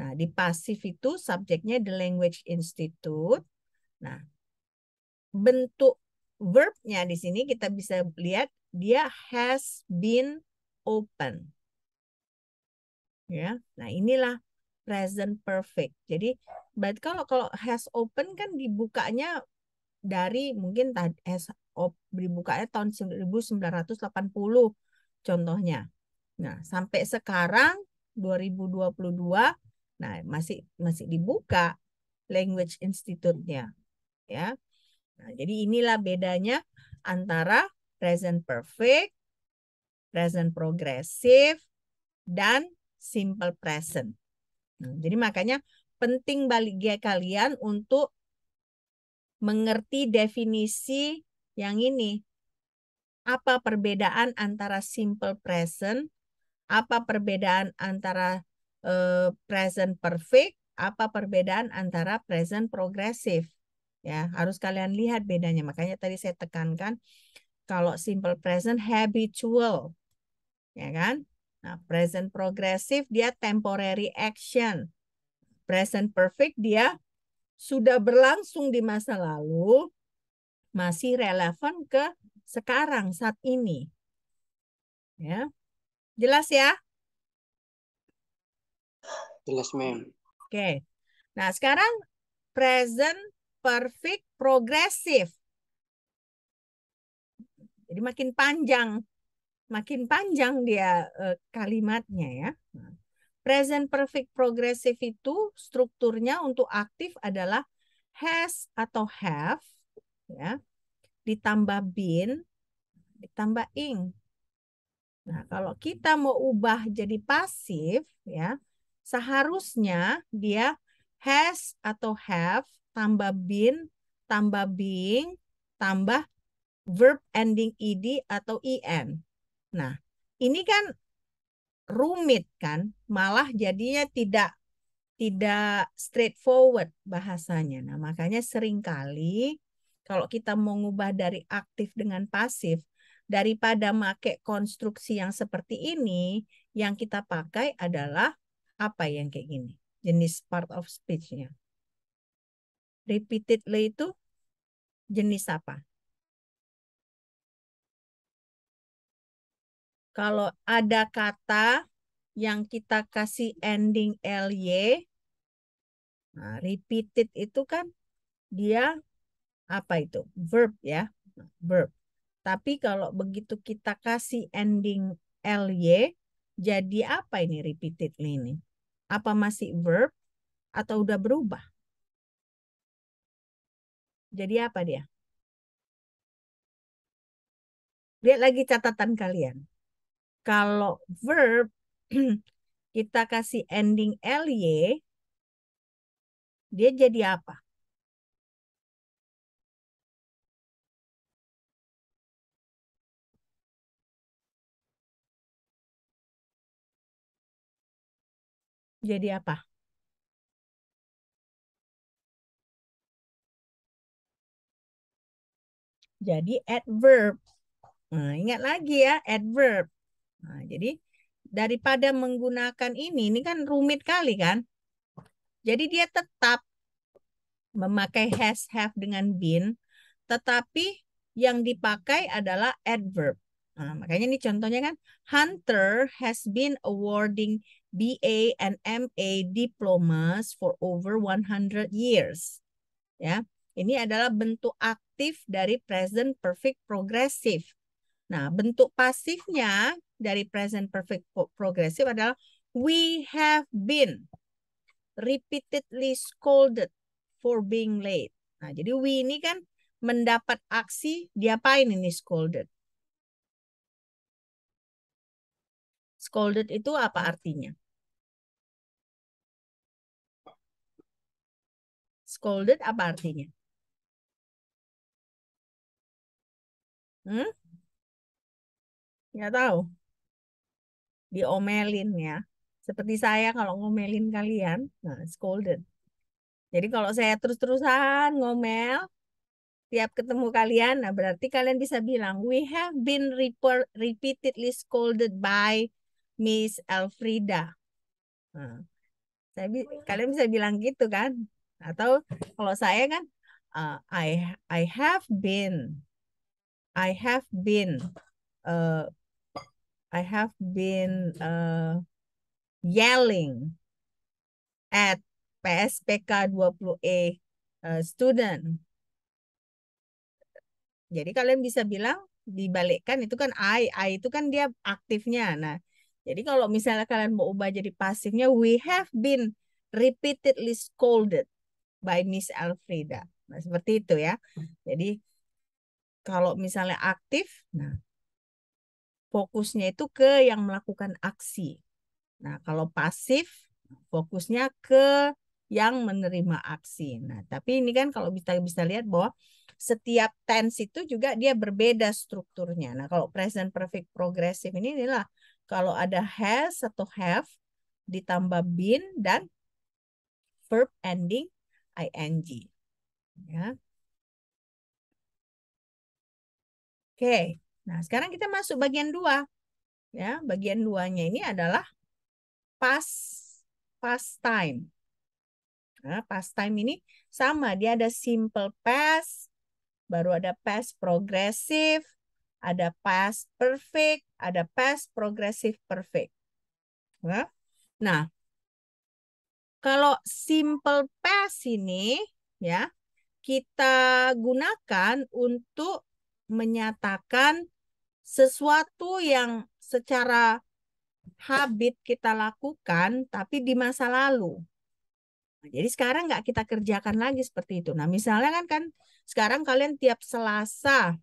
Nah, di pasif itu subjeknya The Language Institute. Nah, bentuk verbnya di sini kita bisa lihat dia has been open. Ya, nah inilah present perfect. Jadi, but kalau kalau has open kan dibukanya dari mungkin tadi has op, dibukanya tahun 1980 contohnya. Nah, sampai sekarang 2022 nah masih masih dibuka language institute-nya ya. Nah, jadi inilah bedanya antara present perfect, present progressive, dan simple present. Nah, jadi makanya penting bagi kalian untuk mengerti definisi yang ini. Apa perbedaan antara simple present, apa perbedaan antara uh, present perfect, apa perbedaan antara present progressive ya harus kalian lihat bedanya makanya tadi saya tekankan kalau simple present habitual ya kan nah present progressive dia temporary action present perfect dia sudah berlangsung di masa lalu masih relevan ke sekarang saat ini ya jelas ya jelas ma'am oke okay. nah sekarang present perfect progressive. Jadi makin panjang, makin panjang dia uh, kalimatnya ya. Nah, present perfect progressive itu strukturnya untuk aktif adalah has atau have ya. Ditambah been, ditambah ing. Nah, kalau kita mau ubah jadi pasif ya, seharusnya dia has atau have tambah bin, tambah being, tambah verb ending ed atau en. Nah, ini kan rumit kan, malah jadinya tidak tidak straightforward bahasanya. Nah, makanya seringkali kalau kita mengubah dari aktif dengan pasif, daripada make konstruksi yang seperti ini, yang kita pakai adalah apa yang kayak gini, jenis part of speech-nya repeatedly itu jenis apa? Kalau ada kata yang kita kasih ending ly, nah, repeated itu kan dia apa itu? Verb ya, verb. Tapi kalau begitu kita kasih ending ly, jadi apa ini repeatedly ini? Apa masih verb atau udah berubah? Jadi apa dia? Lihat lagi catatan kalian. Kalau verb kita kasih ending ly, dia jadi apa? Jadi apa? jadi adverb. Nah, ingat lagi ya, adverb. Nah, jadi daripada menggunakan ini, ini kan rumit kali kan? Jadi dia tetap memakai has, have dengan been, tetapi yang dipakai adalah adverb. Nah, makanya ini contohnya kan, Hunter has been awarding BA and MA diplomas for over 100 years. Ya, ini adalah bentuk aktif dari present perfect progressive. Nah, bentuk pasifnya dari present perfect progressive adalah we have been repeatedly scolded for being late. Nah, jadi we ini kan mendapat aksi diapain ini scolded? Scolded itu apa artinya? Scolded apa artinya? Hmm? Nggak tahu. Diomelin ya. Seperti saya kalau ngomelin kalian, nah, scolded. Jadi kalau saya terus-terusan ngomel, tiap ketemu kalian, nah berarti kalian bisa bilang, we have been report, repeatedly scolded by Miss Elfrida. Nah, saya, oh, iya. kalian bisa bilang gitu kan? Atau kalau saya kan, uh, I I have been I have been uh, I have been uh, yelling at PSPK 20 a uh, student. Jadi kalian bisa bilang dibalikkan itu kan I, I itu kan dia aktifnya. Nah, jadi kalau misalnya kalian mau ubah jadi pasifnya we have been repeatedly scolded by Miss Alfreda. Nah, seperti itu ya. Jadi kalau misalnya aktif, nah fokusnya itu ke yang melakukan aksi. Nah, kalau pasif fokusnya ke yang menerima aksi. Nah, tapi ini kan kalau kita bisa lihat bahwa setiap tense itu juga dia berbeda strukturnya. Nah, kalau present perfect progressive ini inilah kalau ada has atau have ditambah been dan verb ending ing. Ya. Oke, nah sekarang kita masuk bagian dua. Ya, bagian duanya ini adalah past past time. Nah, past time ini sama, dia ada simple past, baru ada past progressive, ada past perfect, ada past progressive perfect. Ya. nah kalau simple past ini ya kita gunakan untuk menyatakan sesuatu yang secara habit kita lakukan tapi di masa lalu. Nah, jadi sekarang nggak kita kerjakan lagi seperti itu. Nah misalnya kan kan sekarang kalian tiap Selasa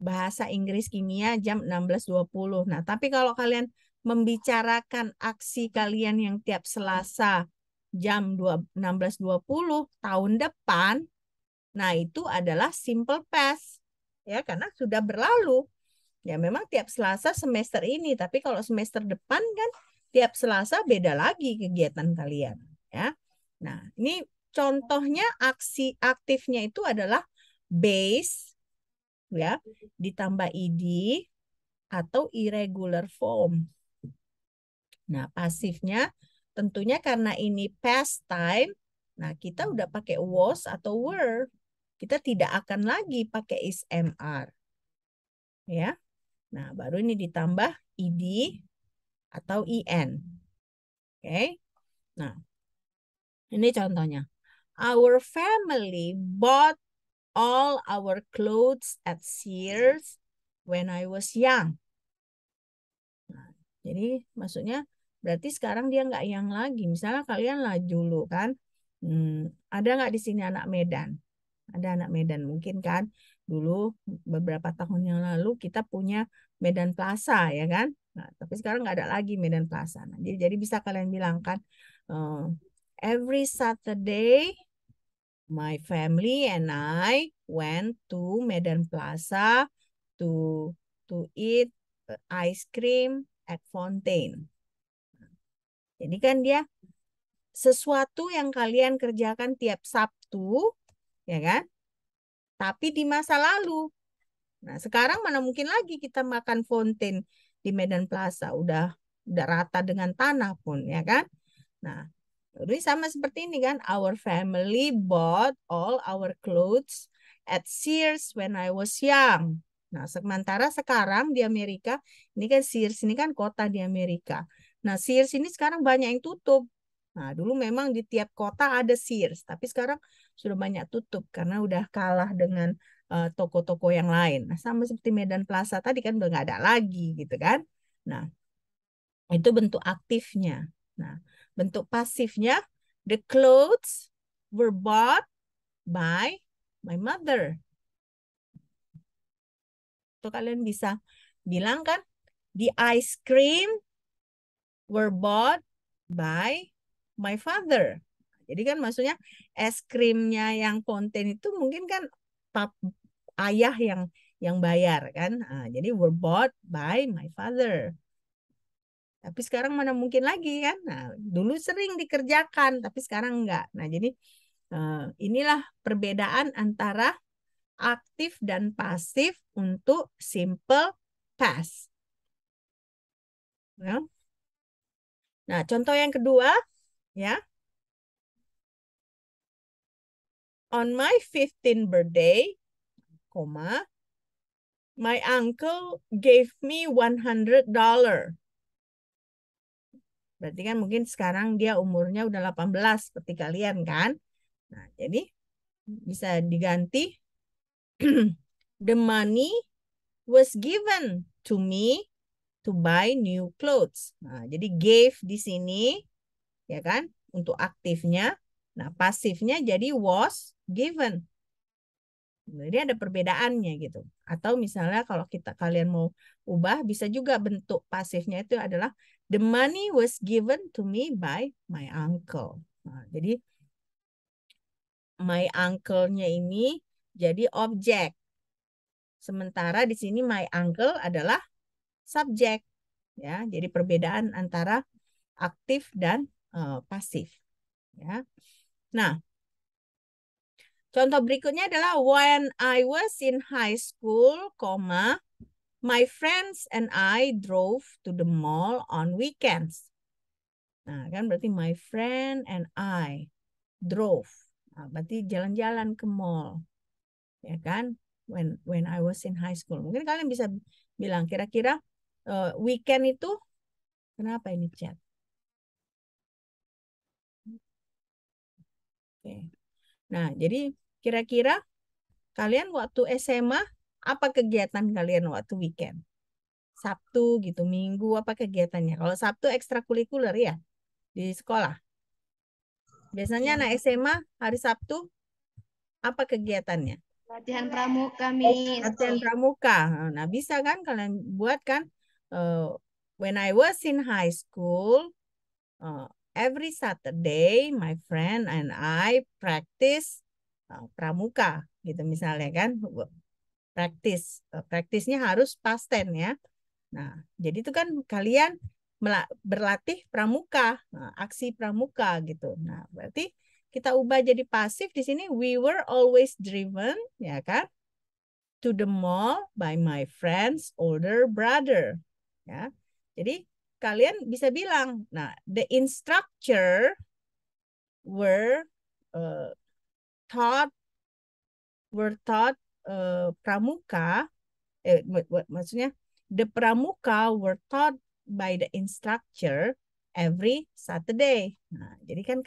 bahasa Inggris kimia jam 16.20. Nah tapi kalau kalian membicarakan aksi kalian yang tiap Selasa jam 16.20 tahun depan, nah itu adalah simple past ya karena sudah berlalu. Ya memang tiap Selasa semester ini, tapi kalau semester depan kan tiap Selasa beda lagi kegiatan kalian, ya. Nah, ini contohnya aksi aktifnya itu adalah base ya ditambah id atau irregular form. Nah, pasifnya tentunya karena ini past time, nah kita udah pakai was atau were kita tidak akan lagi pakai smr Ya. Nah, baru ini ditambah id atau in. Oke. Nah, ini contohnya. Our family bought all our clothes at Sears when I was young. Nah, jadi maksudnya berarti sekarang dia nggak yang lagi. Misalnya kalian lah dulu kan, hmm, ada nggak di sini anak Medan? ada anak Medan mungkin kan dulu beberapa tahun yang lalu kita punya Medan Plaza ya kan nah tapi sekarang nggak ada lagi Medan Plaza nah, jadi jadi bisa kalian bilang kan uh, every Saturday my family and I went to Medan Plaza to to eat ice cream at fountain Jadi kan dia sesuatu yang kalian kerjakan tiap Sabtu ya kan? Tapi di masa lalu. Nah, sekarang mana mungkin lagi kita makan fontain di Medan Plaza, udah udah rata dengan tanah pun, ya kan? Nah, jadi sama seperti ini kan, our family bought all our clothes at Sears when I was young. Nah, sementara sekarang di Amerika, ini kan Sears ini kan kota di Amerika. Nah, Sears ini sekarang banyak yang tutup. Nah, dulu memang di tiap kota ada Sears, tapi sekarang sudah banyak tutup karena udah kalah dengan eh, toko-toko uh, yang lain. Nah, sama seperti Medan Plaza tadi kan udah nggak ada lagi gitu kan. Nah, itu bentuk aktifnya. Nah, bentuk pasifnya the clothes were bought by my mother. Tuh kalian bisa bilang kan the ice cream were bought by my father. Jadi kan maksudnya es krimnya yang konten itu mungkin kan pap, ayah yang yang bayar kan. Nah, jadi were bought by my father. Tapi sekarang mana mungkin lagi kan? Nah, dulu sering dikerjakan, tapi sekarang enggak. Nah, jadi uh, inilah perbedaan antara aktif dan pasif untuk simple past. Ya. Nah, contoh yang kedua, Ya. On my 15th birthday, comma, my uncle gave me $100. Berarti kan mungkin sekarang dia umurnya udah 18 seperti kalian kan. Nah, jadi bisa diganti the money was given to me to buy new clothes. Nah, jadi gave di sini ya kan? Untuk aktifnya. Nah, pasifnya jadi was given. Jadi ada perbedaannya gitu. Atau misalnya kalau kita kalian mau ubah bisa juga bentuk pasifnya itu adalah the money was given to me by my uncle. Nah, jadi my uncle-nya ini jadi objek. Sementara di sini my uncle adalah subjek. Ya, jadi perbedaan antara aktif dan uh, pasif. Ya. Nah, contoh berikutnya adalah when I was in high school, comma, my friends and I drove to the mall on weekends. Nah, kan berarti my friend and I drove. Nah, berarti jalan-jalan ke mall. Ya kan? When when I was in high school. Mungkin kalian bisa bilang kira-kira uh, weekend itu kenapa ini chat? Oke. Nah, jadi kira-kira kalian waktu SMA apa kegiatan kalian waktu weekend? Sabtu gitu, Minggu apa kegiatannya? Kalau Sabtu ekstrakurikuler ya di sekolah. Biasanya anak SMA hari Sabtu apa kegiatannya? Latihan pramuka, Miss. Latihan pramuka. Nah, bisa kan kalian buat kan uh, when I was in high school, uh, every Saturday my friend and I practice uh, pramuka gitu misalnya kan practice, uh, praktisnya harus past tense ya nah jadi itu kan kalian berlatih pramuka nah, aksi pramuka gitu nah berarti kita ubah jadi pasif di sini we were always driven ya kan to the mall by my friend's older brother ya jadi kalian bisa bilang, nah, the instructor were uh, taught were taught uh, pramuka eh, maksudnya the pramuka were taught by the instructor every Saturday. Nah, jadi kan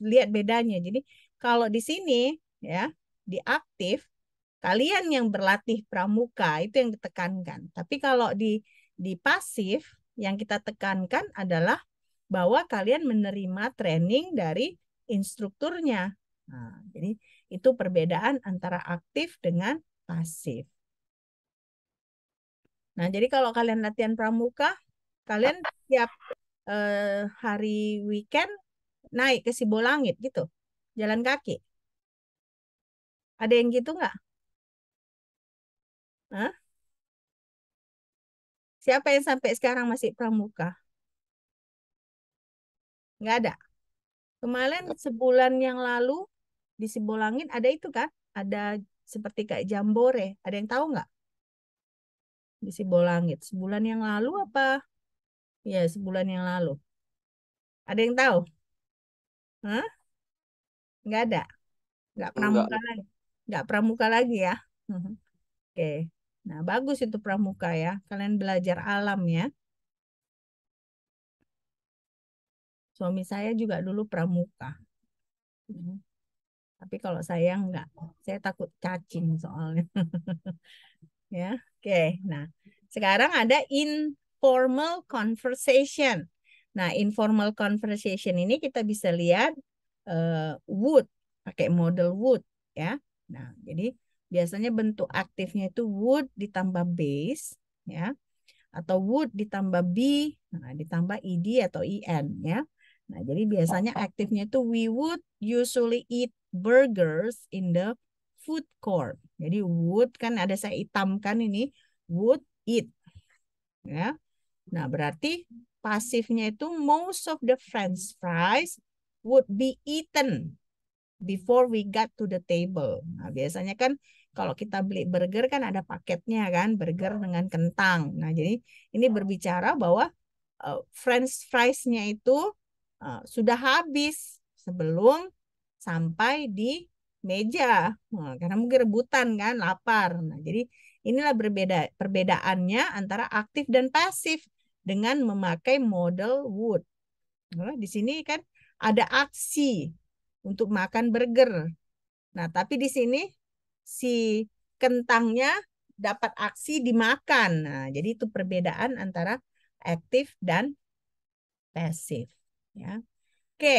lihat bedanya. Jadi kalau di sini ya di aktif kalian yang berlatih pramuka itu yang ditekankan. Tapi kalau di di pasif yang kita tekankan adalah bahwa kalian menerima training dari instrukturnya. Nah, jadi itu perbedaan antara aktif dengan pasif. Nah, jadi kalau kalian latihan pramuka, kalian tiap eh, hari weekend naik ke Sibolangit gitu, jalan kaki. Ada yang gitu nggak? Hah? Siapa yang sampai sekarang masih pramuka? Nggak ada. Kemarin sebulan yang lalu di Sibolangit ada itu kan? Ada seperti kayak jambore. Ada yang tahu nggak? Di Sibolangit. Sebulan yang lalu apa? Ya, sebulan yang lalu. Ada yang tahu? Hah? Nggak ada? Nggak pramuka Enggak. lagi? Nggak pramuka lagi ya? Oke. Okay. Nah, bagus itu pramuka ya. Kalian belajar alam ya. Suami saya juga dulu pramuka. Hmm. Tapi kalau saya enggak, saya takut cacing soalnya. ya, oke. Okay. Nah, sekarang ada informal conversation. Nah, informal conversation ini kita bisa lihat uh, Wood pakai model Wood ya. Nah, jadi Biasanya bentuk aktifnya itu would ditambah base ya atau would ditambah be nah ditambah ed atau en ya. Nah, jadi biasanya aktifnya itu we would usually eat burgers in the food court. Jadi would kan ada saya hitamkan ini would eat. Ya. Nah, berarti pasifnya itu most of the french fries would be eaten before we got to the table. Nah, biasanya kan kalau kita beli burger kan ada paketnya kan, burger dengan kentang. Nah, jadi ini berbicara bahwa uh, french friesnya itu uh, sudah habis sebelum sampai di meja. Nah, karena mungkin rebutan kan, lapar. Nah, jadi inilah berbeda perbedaannya antara aktif dan pasif dengan memakai model wood. Nah, di sini kan ada aksi untuk makan burger. Nah, tapi di sini si kentangnya dapat aksi dimakan. Nah, jadi itu perbedaan antara aktif dan pasif. Ya. Oke.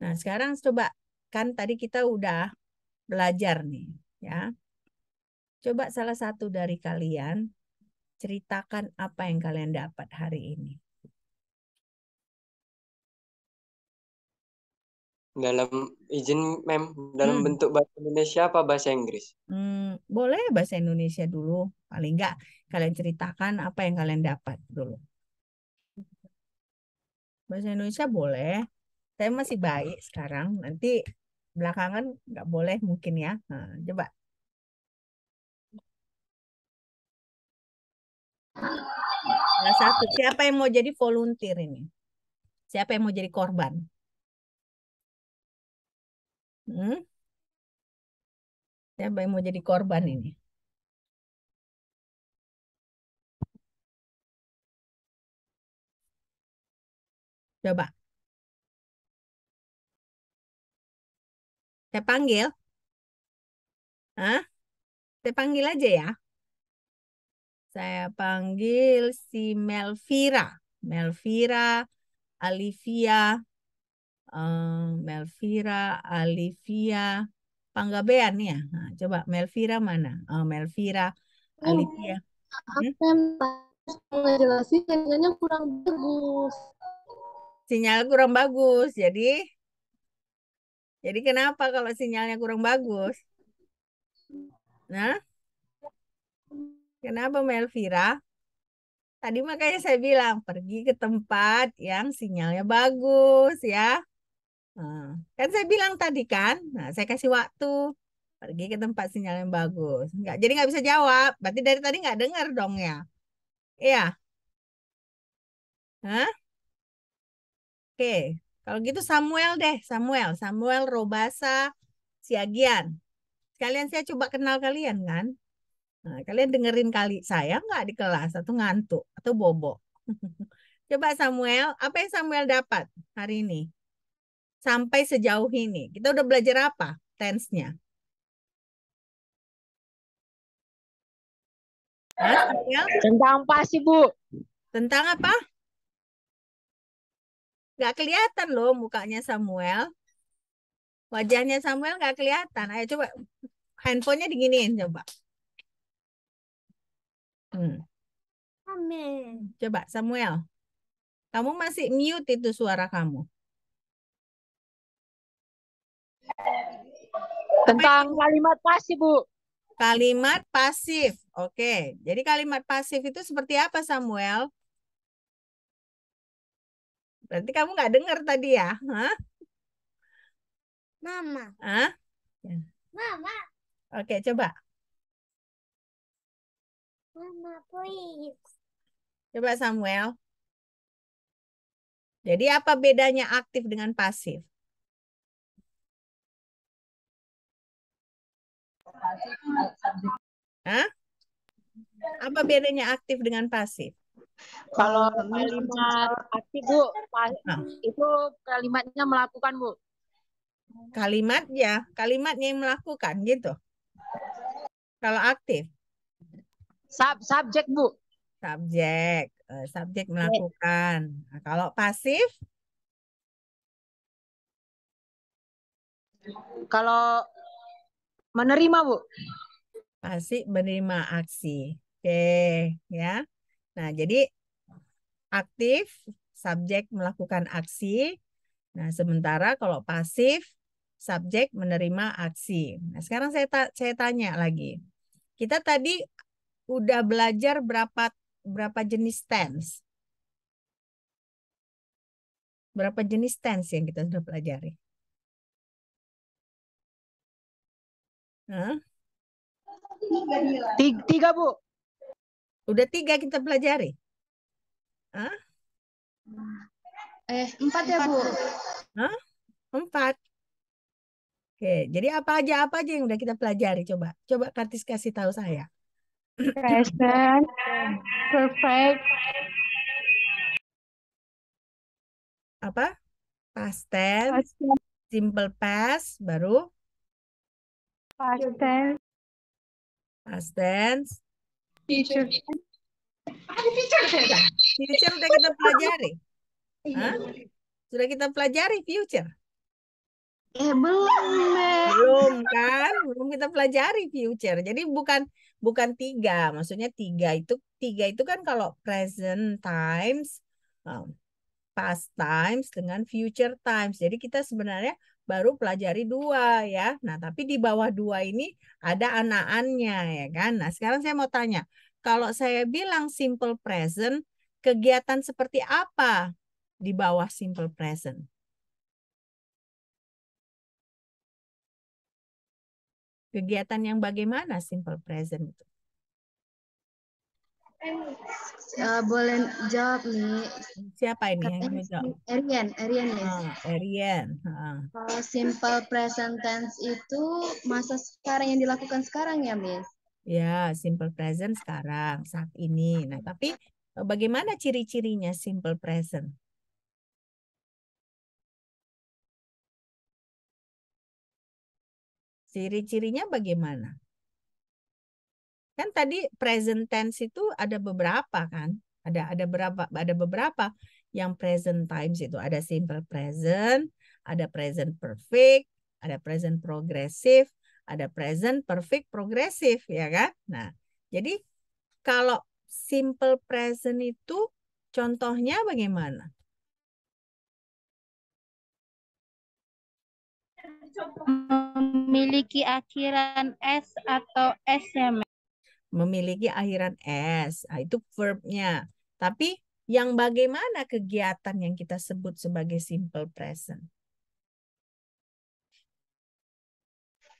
Nah, sekarang coba kan tadi kita udah belajar nih, ya. Coba salah satu dari kalian ceritakan apa yang kalian dapat hari ini. Dalam izin mem, dalam hmm. bentuk bahasa Indonesia apa bahasa Inggris? Hmm, boleh bahasa Indonesia dulu. Paling enggak kalian ceritakan apa yang kalian dapat dulu. Bahasa Indonesia boleh. Saya masih baik sekarang. Nanti belakangan nggak boleh mungkin ya. Nah, coba. Salah satu, siapa yang mau jadi volunteer ini? Siapa yang mau jadi korban? Hmm? Siapa yang mau jadi korban ini? Coba. Saya panggil. Hah? Saya panggil aja ya. Saya panggil si Melvira. Melvira, Alivia, Melvira, Alivia, Panggabean ya. Nah, coba Melvira mana? Uh, Melvira, oh, Alivia. hmm? sinyalnya kurang bagus. Sinyal kurang bagus. Jadi jadi kenapa kalau sinyalnya kurang bagus? Nah, kenapa Melvira? Tadi makanya saya bilang pergi ke tempat yang sinyalnya bagus ya. Nah, kan saya bilang tadi kan, nah saya kasih waktu pergi ke tempat sinyal yang bagus. Nggak, jadi nggak bisa jawab. Berarti dari tadi nggak dengar dong ya. Iya. Hah? Oke, kalau gitu Samuel deh, Samuel, Samuel Robasa Siagian. kalian saya coba kenal kalian kan. Nah, kalian dengerin kali saya nggak di kelas atau ngantuk atau bobok, coba Samuel, apa yang Samuel dapat hari ini? sampai sejauh ini? Kita udah belajar apa tense-nya? Tentang apa sih, Bu? Tentang apa? Gak kelihatan loh mukanya Samuel. Wajahnya Samuel gak kelihatan. Ayo coba handphonenya diginiin coba. Hmm. Amin. Coba Samuel. Kamu masih mute itu suara kamu. Tentang kalimat pasif, Bu. Kalimat pasif. Oke. Jadi kalimat pasif itu seperti apa, Samuel? Berarti kamu nggak dengar tadi ya? Hah? Mama. Hah? Ya. Mama. Oke, coba. Mama, please. Coba Samuel. Jadi apa bedanya aktif dengan pasif? Hah? Apa bedanya aktif dengan pasif? Kalau kalimat aktif Bu, ah. itu kalimatnya melakukan Bu. Kalimatnya, kalimatnya yang melakukan gitu. Kalau aktif? Sub subjek Bu. Subjek, eh, subjek melakukan. Nah, kalau pasif? Kalau Menerima, Bu. Pasti menerima aksi. Oke, ya. Nah, jadi aktif subjek melakukan aksi. Nah, sementara kalau pasif subjek menerima aksi. Nah, sekarang saya ta saya tanya lagi. Kita tadi udah belajar berapa berapa jenis tense? Berapa jenis tense yang kita sudah pelajari? Hmm? Tiga, tiga Bu. Udah tiga kita pelajari. Hah? Eh, empat, ya Bu. Hah? Empat. Oke, jadi apa aja apa aja yang udah kita pelajari coba. Coba Kartis kasih tahu saya. Present, perfect. Apa? Past tense, simple past, baru Past tense. Past tense. Teacher. Teacher Teacher Future sudah kita pelajari. Iya. Hah? Sudah kita pelajari future. Eh belum. Belum kan? Belum kita pelajari future. Jadi bukan bukan tiga. Maksudnya tiga itu tiga itu kan kalau present times, um, past times dengan future times. Jadi kita sebenarnya baru pelajari dua ya. Nah, tapi di bawah dua ini ada anaannya ya kan. Nah, sekarang saya mau tanya, kalau saya bilang simple present, kegiatan seperti apa di bawah simple present? Kegiatan yang bagaimana simple present itu? Uh, boleh jawab nih. Siapa ini Kata yang jawab? Erian, Erian ya. Ah, Erian. Ah. Kalau simple present tense itu masa sekarang yang dilakukan sekarang ya, Miss? Ya, simple present sekarang, saat ini. Nah, tapi eh, bagaimana ciri-cirinya simple present? Ciri-cirinya bagaimana? kan tadi present tense itu ada beberapa kan ada ada berapa ada beberapa yang present times itu ada simple present ada present perfect ada present progressive ada present perfect progressive ya kan nah jadi kalau simple present itu contohnya bagaimana memiliki akhiran s atau sm memiliki akhiran S. Nah, itu verbnya. Tapi yang bagaimana kegiatan yang kita sebut sebagai simple present?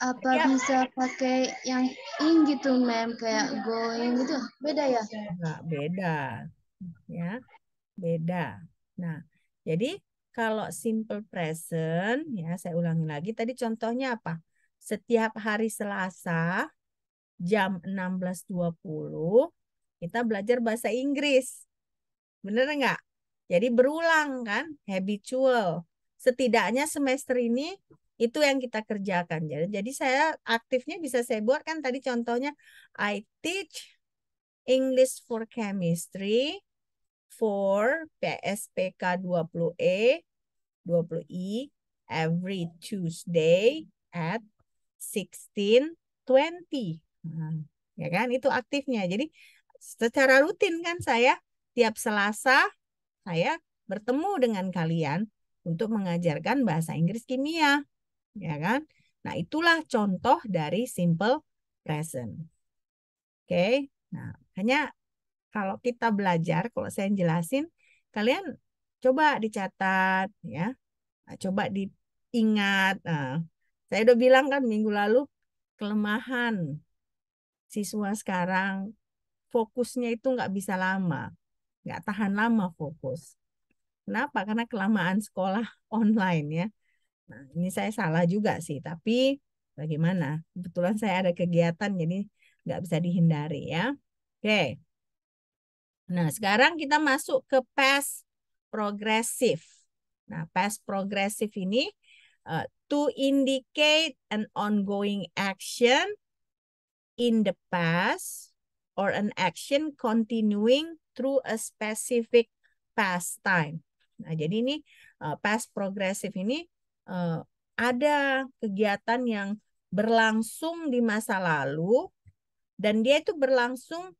Apa ya. bisa pakai yang in gitu, mem kayak going gitu? Beda ya? Enggak, beda. Ya, beda. Nah, jadi kalau simple present, ya saya ulangi lagi. Tadi contohnya apa? Setiap hari Selasa, jam 16.20 kita belajar bahasa Inggris. Bener nggak? Jadi berulang kan, habitual. Setidaknya semester ini itu yang kita kerjakan. Jadi saya aktifnya bisa saya buat kan tadi contohnya I teach English for Chemistry for PSPK 20E 20 e every Tuesday at twenty Ya kan? Itu aktifnya. Jadi secara rutin kan saya tiap Selasa saya bertemu dengan kalian untuk mengajarkan bahasa Inggris kimia. Ya kan? Nah, itulah contoh dari simple present. Oke. Nah, hanya kalau kita belajar, kalau saya jelasin, kalian coba dicatat ya. Nah, coba diingat. Nah, saya udah bilang kan minggu lalu kelemahan siswa sekarang fokusnya itu nggak bisa lama, nggak tahan lama fokus. Kenapa? Karena kelamaan sekolah online ya. Nah, ini saya salah juga sih, tapi bagaimana? Kebetulan saya ada kegiatan, jadi nggak bisa dihindari ya. Oke. Nah, sekarang kita masuk ke past progressive. Nah, past progressive ini uh, to indicate an ongoing action in the past or an action continuing through a specific past time. Nah, jadi ini uh, past progressive ini uh, ada kegiatan yang berlangsung di masa lalu dan dia itu berlangsung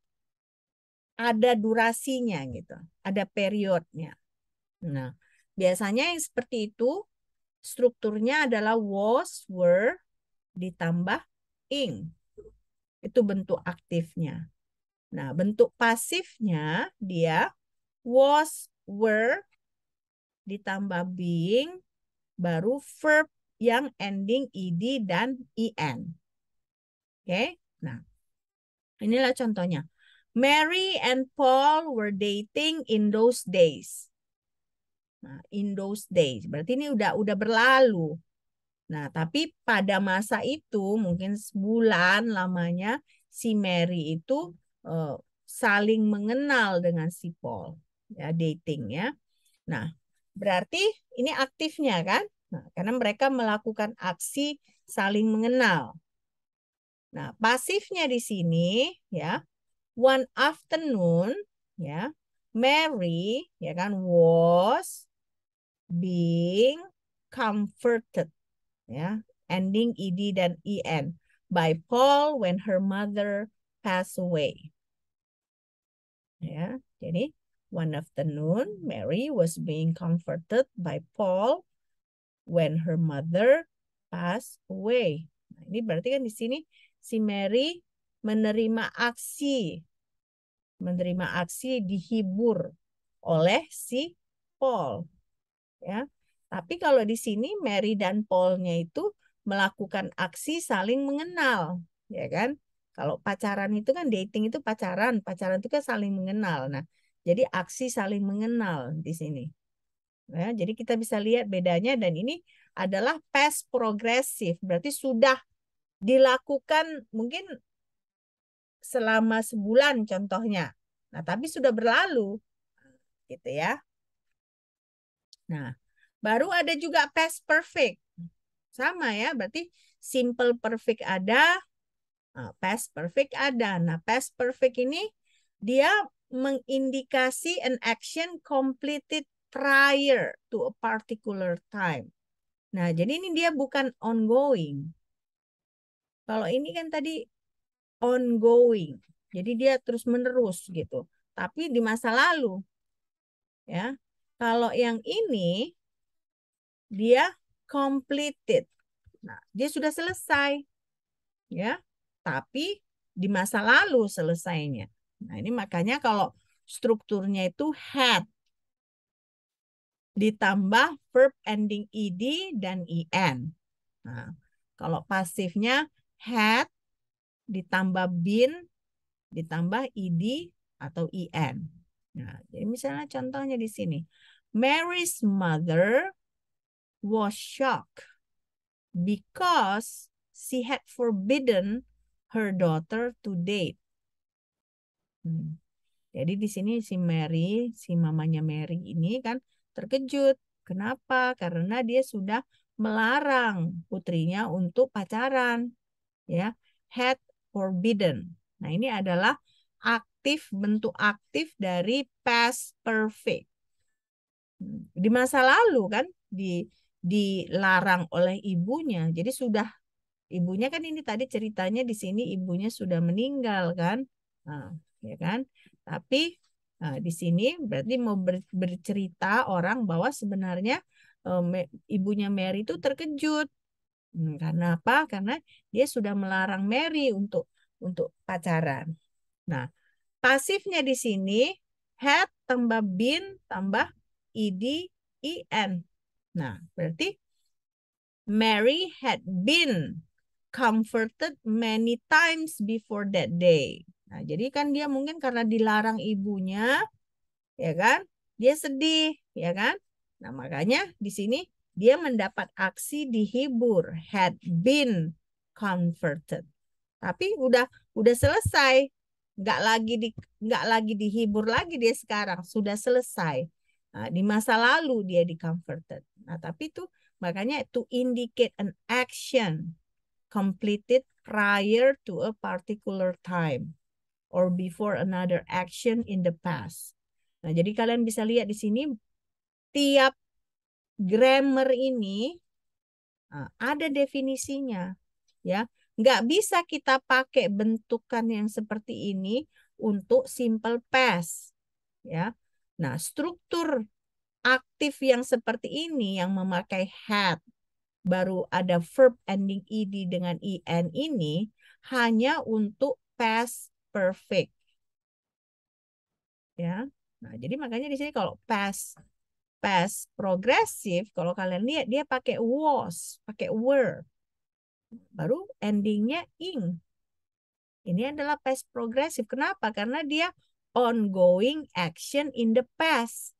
ada durasinya gitu, ada periodnya. Nah, biasanya yang seperti itu strukturnya adalah was, were ditambah ing. Itu bentuk aktifnya. Nah, bentuk pasifnya dia was, were, ditambah being, baru verb yang ending ed dan en. Oke, okay? nah inilah contohnya. Mary and Paul were dating in those days. Nah, in those days. Berarti ini udah udah berlalu. Nah, tapi pada masa itu mungkin sebulan lamanya si Mary itu uh, saling mengenal dengan si Paul ya dating ya. Nah, berarti ini aktifnya kan? Nah, karena mereka melakukan aksi saling mengenal. Nah, pasifnya di sini ya, one afternoon ya, Mary ya kan was being comforted ya ending ed dan en by Paul when her mother passed away. Ya, jadi one afternoon Mary was being comforted by Paul when her mother passed away. Nah, ini berarti kan di sini si Mary menerima aksi menerima aksi dihibur oleh si Paul. Ya, tapi kalau di sini Mary dan Paulnya itu melakukan aksi saling mengenal, ya kan? Kalau pacaran itu kan dating itu pacaran, pacaran itu kan saling mengenal. Nah, jadi aksi saling mengenal di sini. Ya, jadi kita bisa lihat bedanya dan ini adalah past progresif, berarti sudah dilakukan mungkin selama sebulan contohnya. Nah, tapi sudah berlalu gitu ya. Nah, Baru ada juga past perfect. Sama ya, berarti simple perfect ada, eh, past perfect ada. Nah, past perfect ini dia mengindikasi an action completed prior to a particular time. Nah, jadi ini dia bukan ongoing. Kalau ini kan tadi ongoing. Jadi dia terus menerus gitu. Tapi di masa lalu. Ya. Kalau yang ini dia completed. Nah, dia sudah selesai. Ya, tapi di masa lalu selesainya. Nah, ini makanya kalau strukturnya itu had ditambah verb ending ed dan en. Nah, kalau pasifnya had ditambah bin ditambah ed atau en. Nah, jadi misalnya contohnya di sini. Mary's mother was shocked because she had forbidden her daughter to date. Hmm. Jadi di sini si Mary, si mamanya Mary ini kan terkejut. Kenapa? Karena dia sudah melarang putrinya untuk pacaran. Ya, had forbidden. Nah, ini adalah aktif bentuk aktif dari past perfect. Hmm. Di masa lalu kan di dilarang oleh ibunya. Jadi sudah ibunya kan ini tadi ceritanya di sini ibunya sudah meninggal kan, nah, ya kan? Tapi nah, di sini berarti mau ber, bercerita orang bahwa sebenarnya eh, ibunya Mary itu terkejut. Hmm, karena apa? Karena dia sudah melarang Mary untuk untuk pacaran. Nah, pasifnya di sini had tambah bin tambah id in Nah, berarti Mary had been comforted many times before that day. Nah, jadi kan dia mungkin karena dilarang ibunya, ya kan? Dia sedih, ya kan? Nah, makanya di sini dia mendapat aksi dihibur, had been comforted. Tapi udah udah selesai, nggak lagi di nggak lagi dihibur lagi dia sekarang sudah selesai. Nah, di masa lalu dia di comforted. Nah, tapi itu makanya to indicate an action completed prior to a particular time or before another action in the past. Nah, jadi kalian bisa lihat di sini tiap grammar ini ah, ada definisinya, ya. Nggak bisa kita pakai bentukan yang seperti ini untuk simple past, ya. Nah, struktur aktif yang seperti ini yang memakai had baru ada verb ending ed dengan en ini hanya untuk past perfect. Ya. Nah, jadi makanya di sini kalau past past progresif kalau kalian lihat dia pakai was, pakai were. Baru endingnya ing. Ini adalah past progresif. Kenapa? Karena dia ongoing action in the past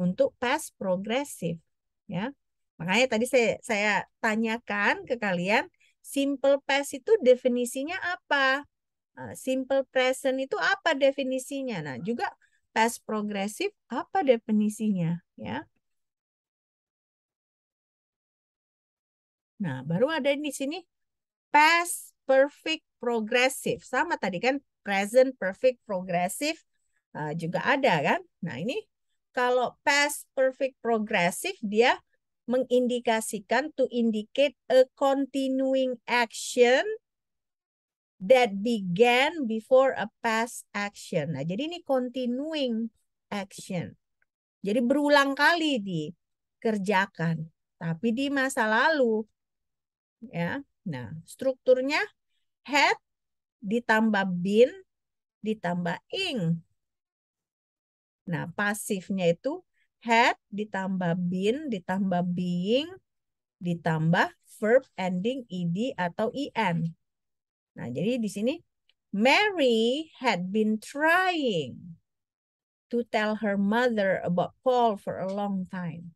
untuk past progresif ya. Makanya tadi saya saya tanyakan ke kalian simple past itu definisinya apa? Eh, simple present itu apa definisinya? Nah, juga past progresif apa definisinya ya? Nah, baru ada di sini past perfect progressive. Sama tadi kan present perfect progressive eh, juga ada kan. Nah, ini kalau past perfect progressive dia mengindikasikan to indicate a continuing action that began before a past action. Nah, jadi ini continuing action. Jadi berulang kali dikerjakan, tapi di masa lalu. Ya. Nah, strukturnya had ditambah been ditambah ing Nah, pasifnya itu had ditambah been ditambah being ditambah verb ending ed atau en. Nah, jadi di sini Mary had been trying to tell her mother about Paul for a long time.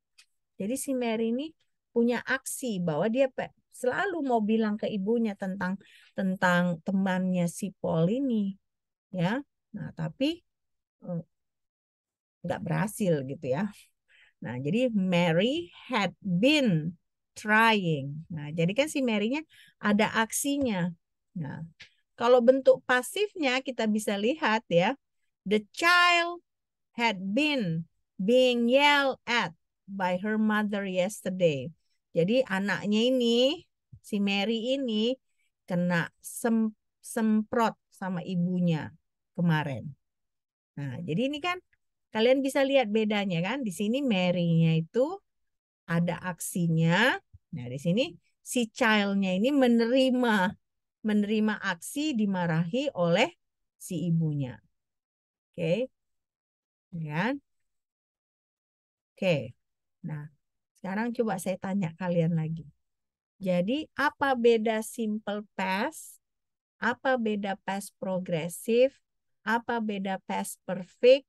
Jadi si Mary ini punya aksi bahwa dia selalu mau bilang ke ibunya tentang tentang temannya si Paul ini, ya. Nah, tapi eh, nggak berhasil gitu ya. Nah, jadi Mary had been trying. Nah, jadi kan si Mary-nya ada aksinya. Nah, kalau bentuk pasifnya kita bisa lihat ya, the child had been being yelled at by her mother yesterday. Jadi anaknya ini, si Mary ini kena sem semprot sama ibunya kemarin. Nah, jadi ini kan Kalian bisa lihat bedanya kan? Di sini Mary-nya itu ada aksinya. Nah, di sini si child-nya ini menerima menerima aksi dimarahi oleh si ibunya. Oke. Okay. Ya. Kan? Oke. Okay. Nah, sekarang coba saya tanya kalian lagi. Jadi, apa beda simple past? Apa beda past progressive Apa beda past perfect?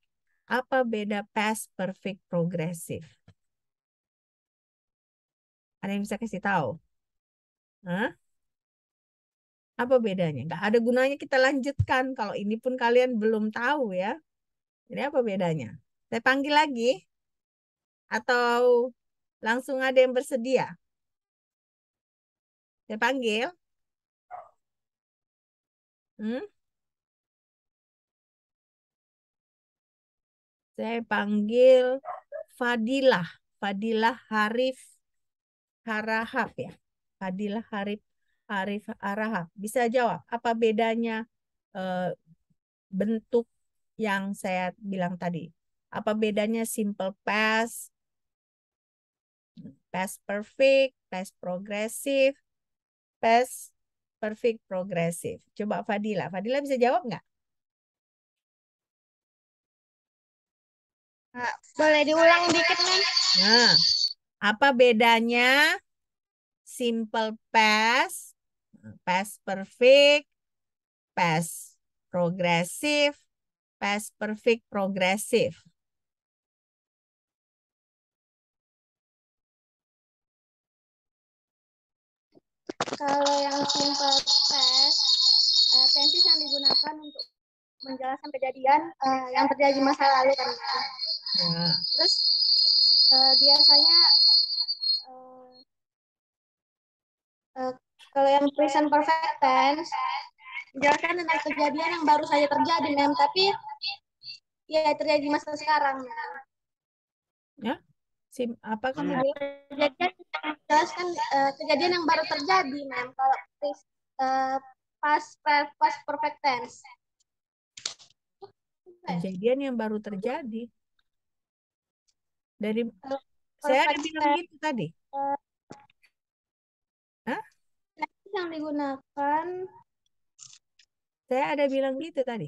Apa beda past perfect progressive? Ada yang bisa kasih tahu? Hah? Apa bedanya? Gak ada gunanya kita lanjutkan kalau ini pun kalian belum tahu ya. Jadi apa bedanya? Saya panggil lagi atau langsung ada yang bersedia? Saya panggil. Hmm? saya panggil Fadilah, Fadilah Harif Harahap ya. Fadilah Harif Harif Harahap. Bisa jawab apa bedanya eh, bentuk yang saya bilang tadi? Apa bedanya simple past, past perfect, past progressive, past perfect progressive? Coba Fadila. Fadila bisa jawab nggak? Boleh diulang dikit, nih. Nah, apa bedanya simple past, past perfect, past progressive, past perfect progressive? Kalau yang simple past, uh, yang digunakan untuk menjelaskan kejadian uh, yang terjadi masa lalu kan. Nah. terus uh, biasanya uh, uh, kalau yang present perfect tense menjelaskan tentang kejadian yang baru saja terjadi mem tapi ya terjadi masa sekarang mem. ya Sim, apa kamu iya. bilang? Kejadian, jelaskan uh, kejadian yang baru terjadi, mem. Kalau uh, pas pas perfect tense. Kejadian yang baru terjadi. Dari saya ada bilang gitu tadi. Eh, Hah? Yang digunakan saya ada bilang gitu tadi.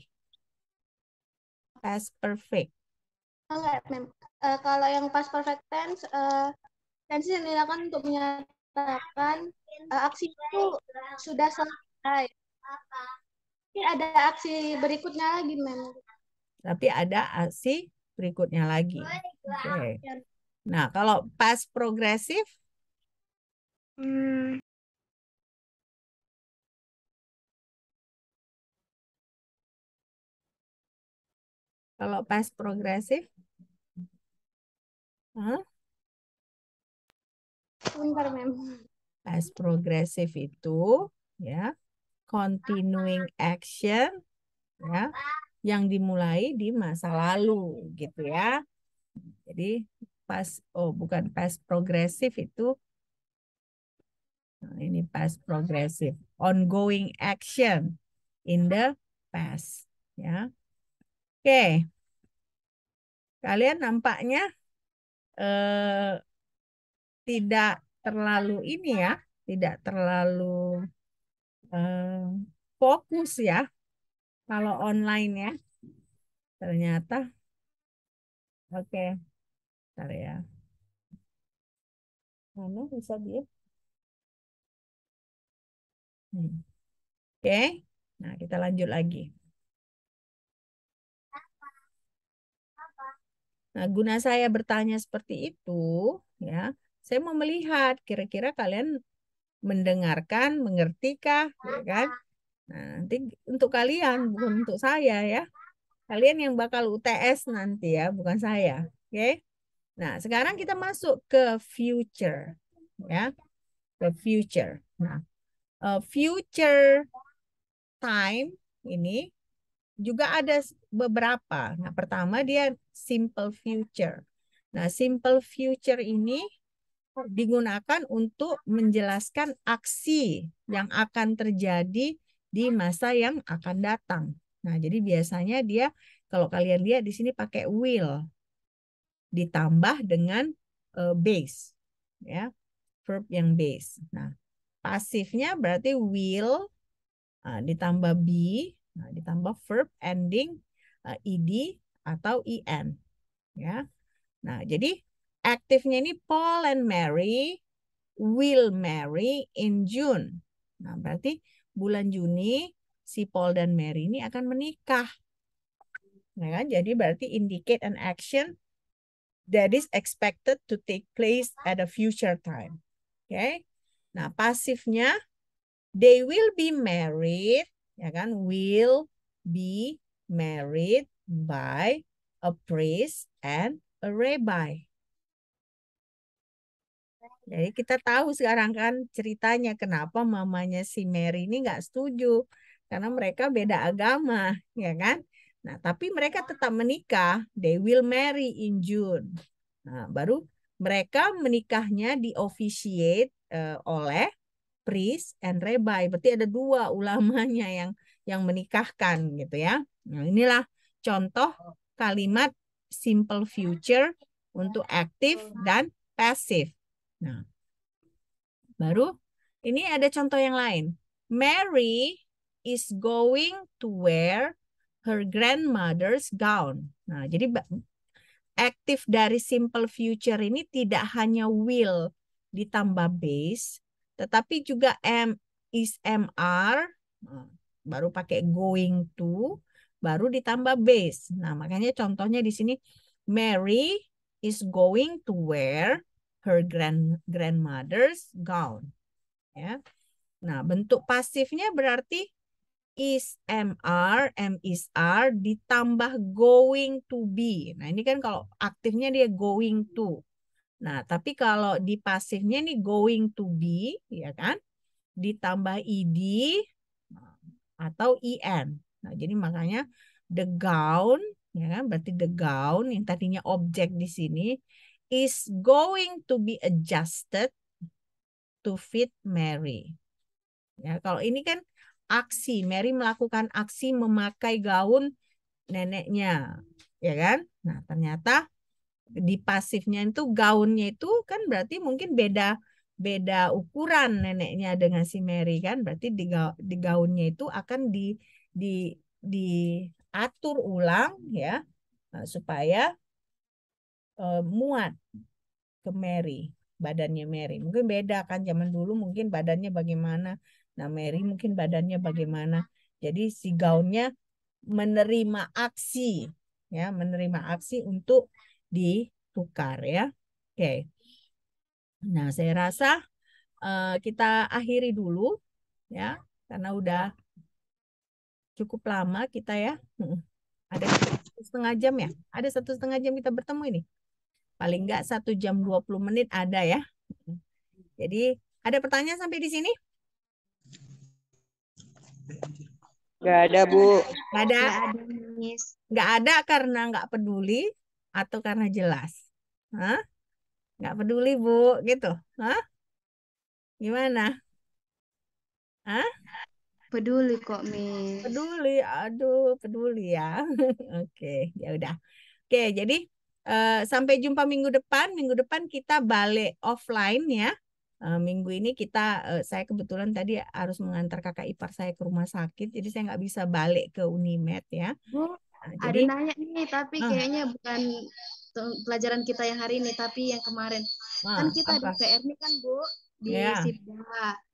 Past perfect. Enggak, oh, mem. Uh, kalau yang past perfect tense, uh, tense yang digunakan untuk menyatakan uh, aksi itu sudah selesai. Tapi ada aksi berikutnya lagi, mem. Tapi ada aksi berikutnya lagi. Okay. Nah, kalau past progressive, Hmm. Kalau past progressive, Huh? Bentar, Mem. Past progressive itu ya continuing action ya yang dimulai di masa lalu gitu ya. Jadi pas oh bukan pas progresif itu nah, ini pas progresif ongoing action in the past ya. Oke. Kalian nampaknya eh tidak terlalu ini ya, tidak terlalu eh, fokus ya kalau online ya ternyata oke okay. ya mana bisa dia hmm. oke okay. nah kita lanjut lagi Nah, guna saya bertanya seperti itu, ya, saya mau melihat kira-kira kalian mendengarkan, mengertikah, ya kan? Nah, nanti untuk kalian bukan untuk saya ya. Kalian yang bakal UTS nanti ya, bukan saya. Oke. Okay? Nah, sekarang kita masuk ke future ya. Ke future. Nah, eh, future time ini juga ada beberapa. Nah, pertama dia simple future. Nah, simple future ini digunakan untuk menjelaskan aksi yang akan terjadi di masa yang akan datang. Nah, jadi biasanya dia kalau kalian lihat di sini pakai will ditambah dengan uh, base ya, verb yang base. Nah, pasifnya berarti will uh, ditambah be nah, ditambah verb ending uh, ed atau en ya. Nah, jadi aktifnya ini Paul and Mary will marry in June. Nah, berarti bulan Juni si Paul dan Mary ini akan menikah. Nah, kan? Jadi berarti indicate an action that is expected to take place at a future time. Oke. Okay? Nah, pasifnya they will be married, ya kan? Will be married by a priest and a rabbi. Jadi kita tahu sekarang kan ceritanya kenapa mamanya si Mary ini nggak setuju karena mereka beda agama, ya kan? Nah, tapi mereka tetap menikah. They will marry in June. Nah, baru mereka menikahnya di officiate uh, eh, oleh priest and rabbi. Berarti ada dua ulamanya yang yang menikahkan gitu ya. Nah, inilah contoh kalimat simple future untuk aktif dan pasif Nah, baru ini ada contoh yang lain. Mary is going to wear her grandmother's gown. Nah, jadi aktif dari simple future ini tidak hanya will ditambah base, tetapi juga am is mr nah, baru pakai going to, baru ditambah base. Nah, makanya contohnya di sini Mary is going to wear her grand grandmother's gown. Ya. Nah, bentuk pasifnya berarti is MR, M is R ditambah going to be. Nah, ini kan kalau aktifnya dia going to. Nah, tapi kalau di pasifnya nih going to be, ya kan? Ditambah ed atau en. Nah, jadi makanya the gown ya kan? Berarti the gown yang tadinya objek di sini is going to be adjusted to fit Mary. Ya, kalau ini kan aksi, Mary melakukan aksi memakai gaun neneknya, ya kan? Nah, ternyata di pasifnya itu gaunnya itu kan berarti mungkin beda beda ukuran neneknya dengan si Mary kan berarti di, ga, di gaunnya itu akan di di diatur ulang ya eh, supaya uh, muat ke Mary badannya Mary mungkin beda kan zaman dulu mungkin badannya bagaimana nah Mary mungkin badannya bagaimana jadi si gaunnya menerima aksi ya menerima aksi untuk ditukar ya oke okay. nah saya rasa uh, kita akhiri dulu ya karena udah cukup lama kita ya hmm. ada satu setengah jam ya ada satu setengah jam kita bertemu ini Paling nggak satu jam 20 menit ada ya. Hmm. Jadi ada pertanyaan sampai di sini? Nggak ada, Bu. Nggak ada. Nggak ada karena nggak peduli atau karena jelas? Hah? Nggak peduli, Bu. Gitu. Hah? Gimana? Hah? Peduli kok, mi Peduli, aduh, peduli ya. Oke, ya udah. Oke, jadi Eh, sampai jumpa minggu depan. Minggu depan kita balik offline ya. Uh, minggu ini kita, uh, saya kebetulan tadi harus mengantar kakak ipar saya ke rumah sakit, jadi saya nggak bisa balik ke Unimed ya. Bu, oh, nah, Ada jadi, ada nanya nih, tapi uh, kayaknya bukan pelajaran kita yang hari ini, tapi yang kemarin. Uh, kan kita apa? di PR ini kan Bu di yeah. Sibda.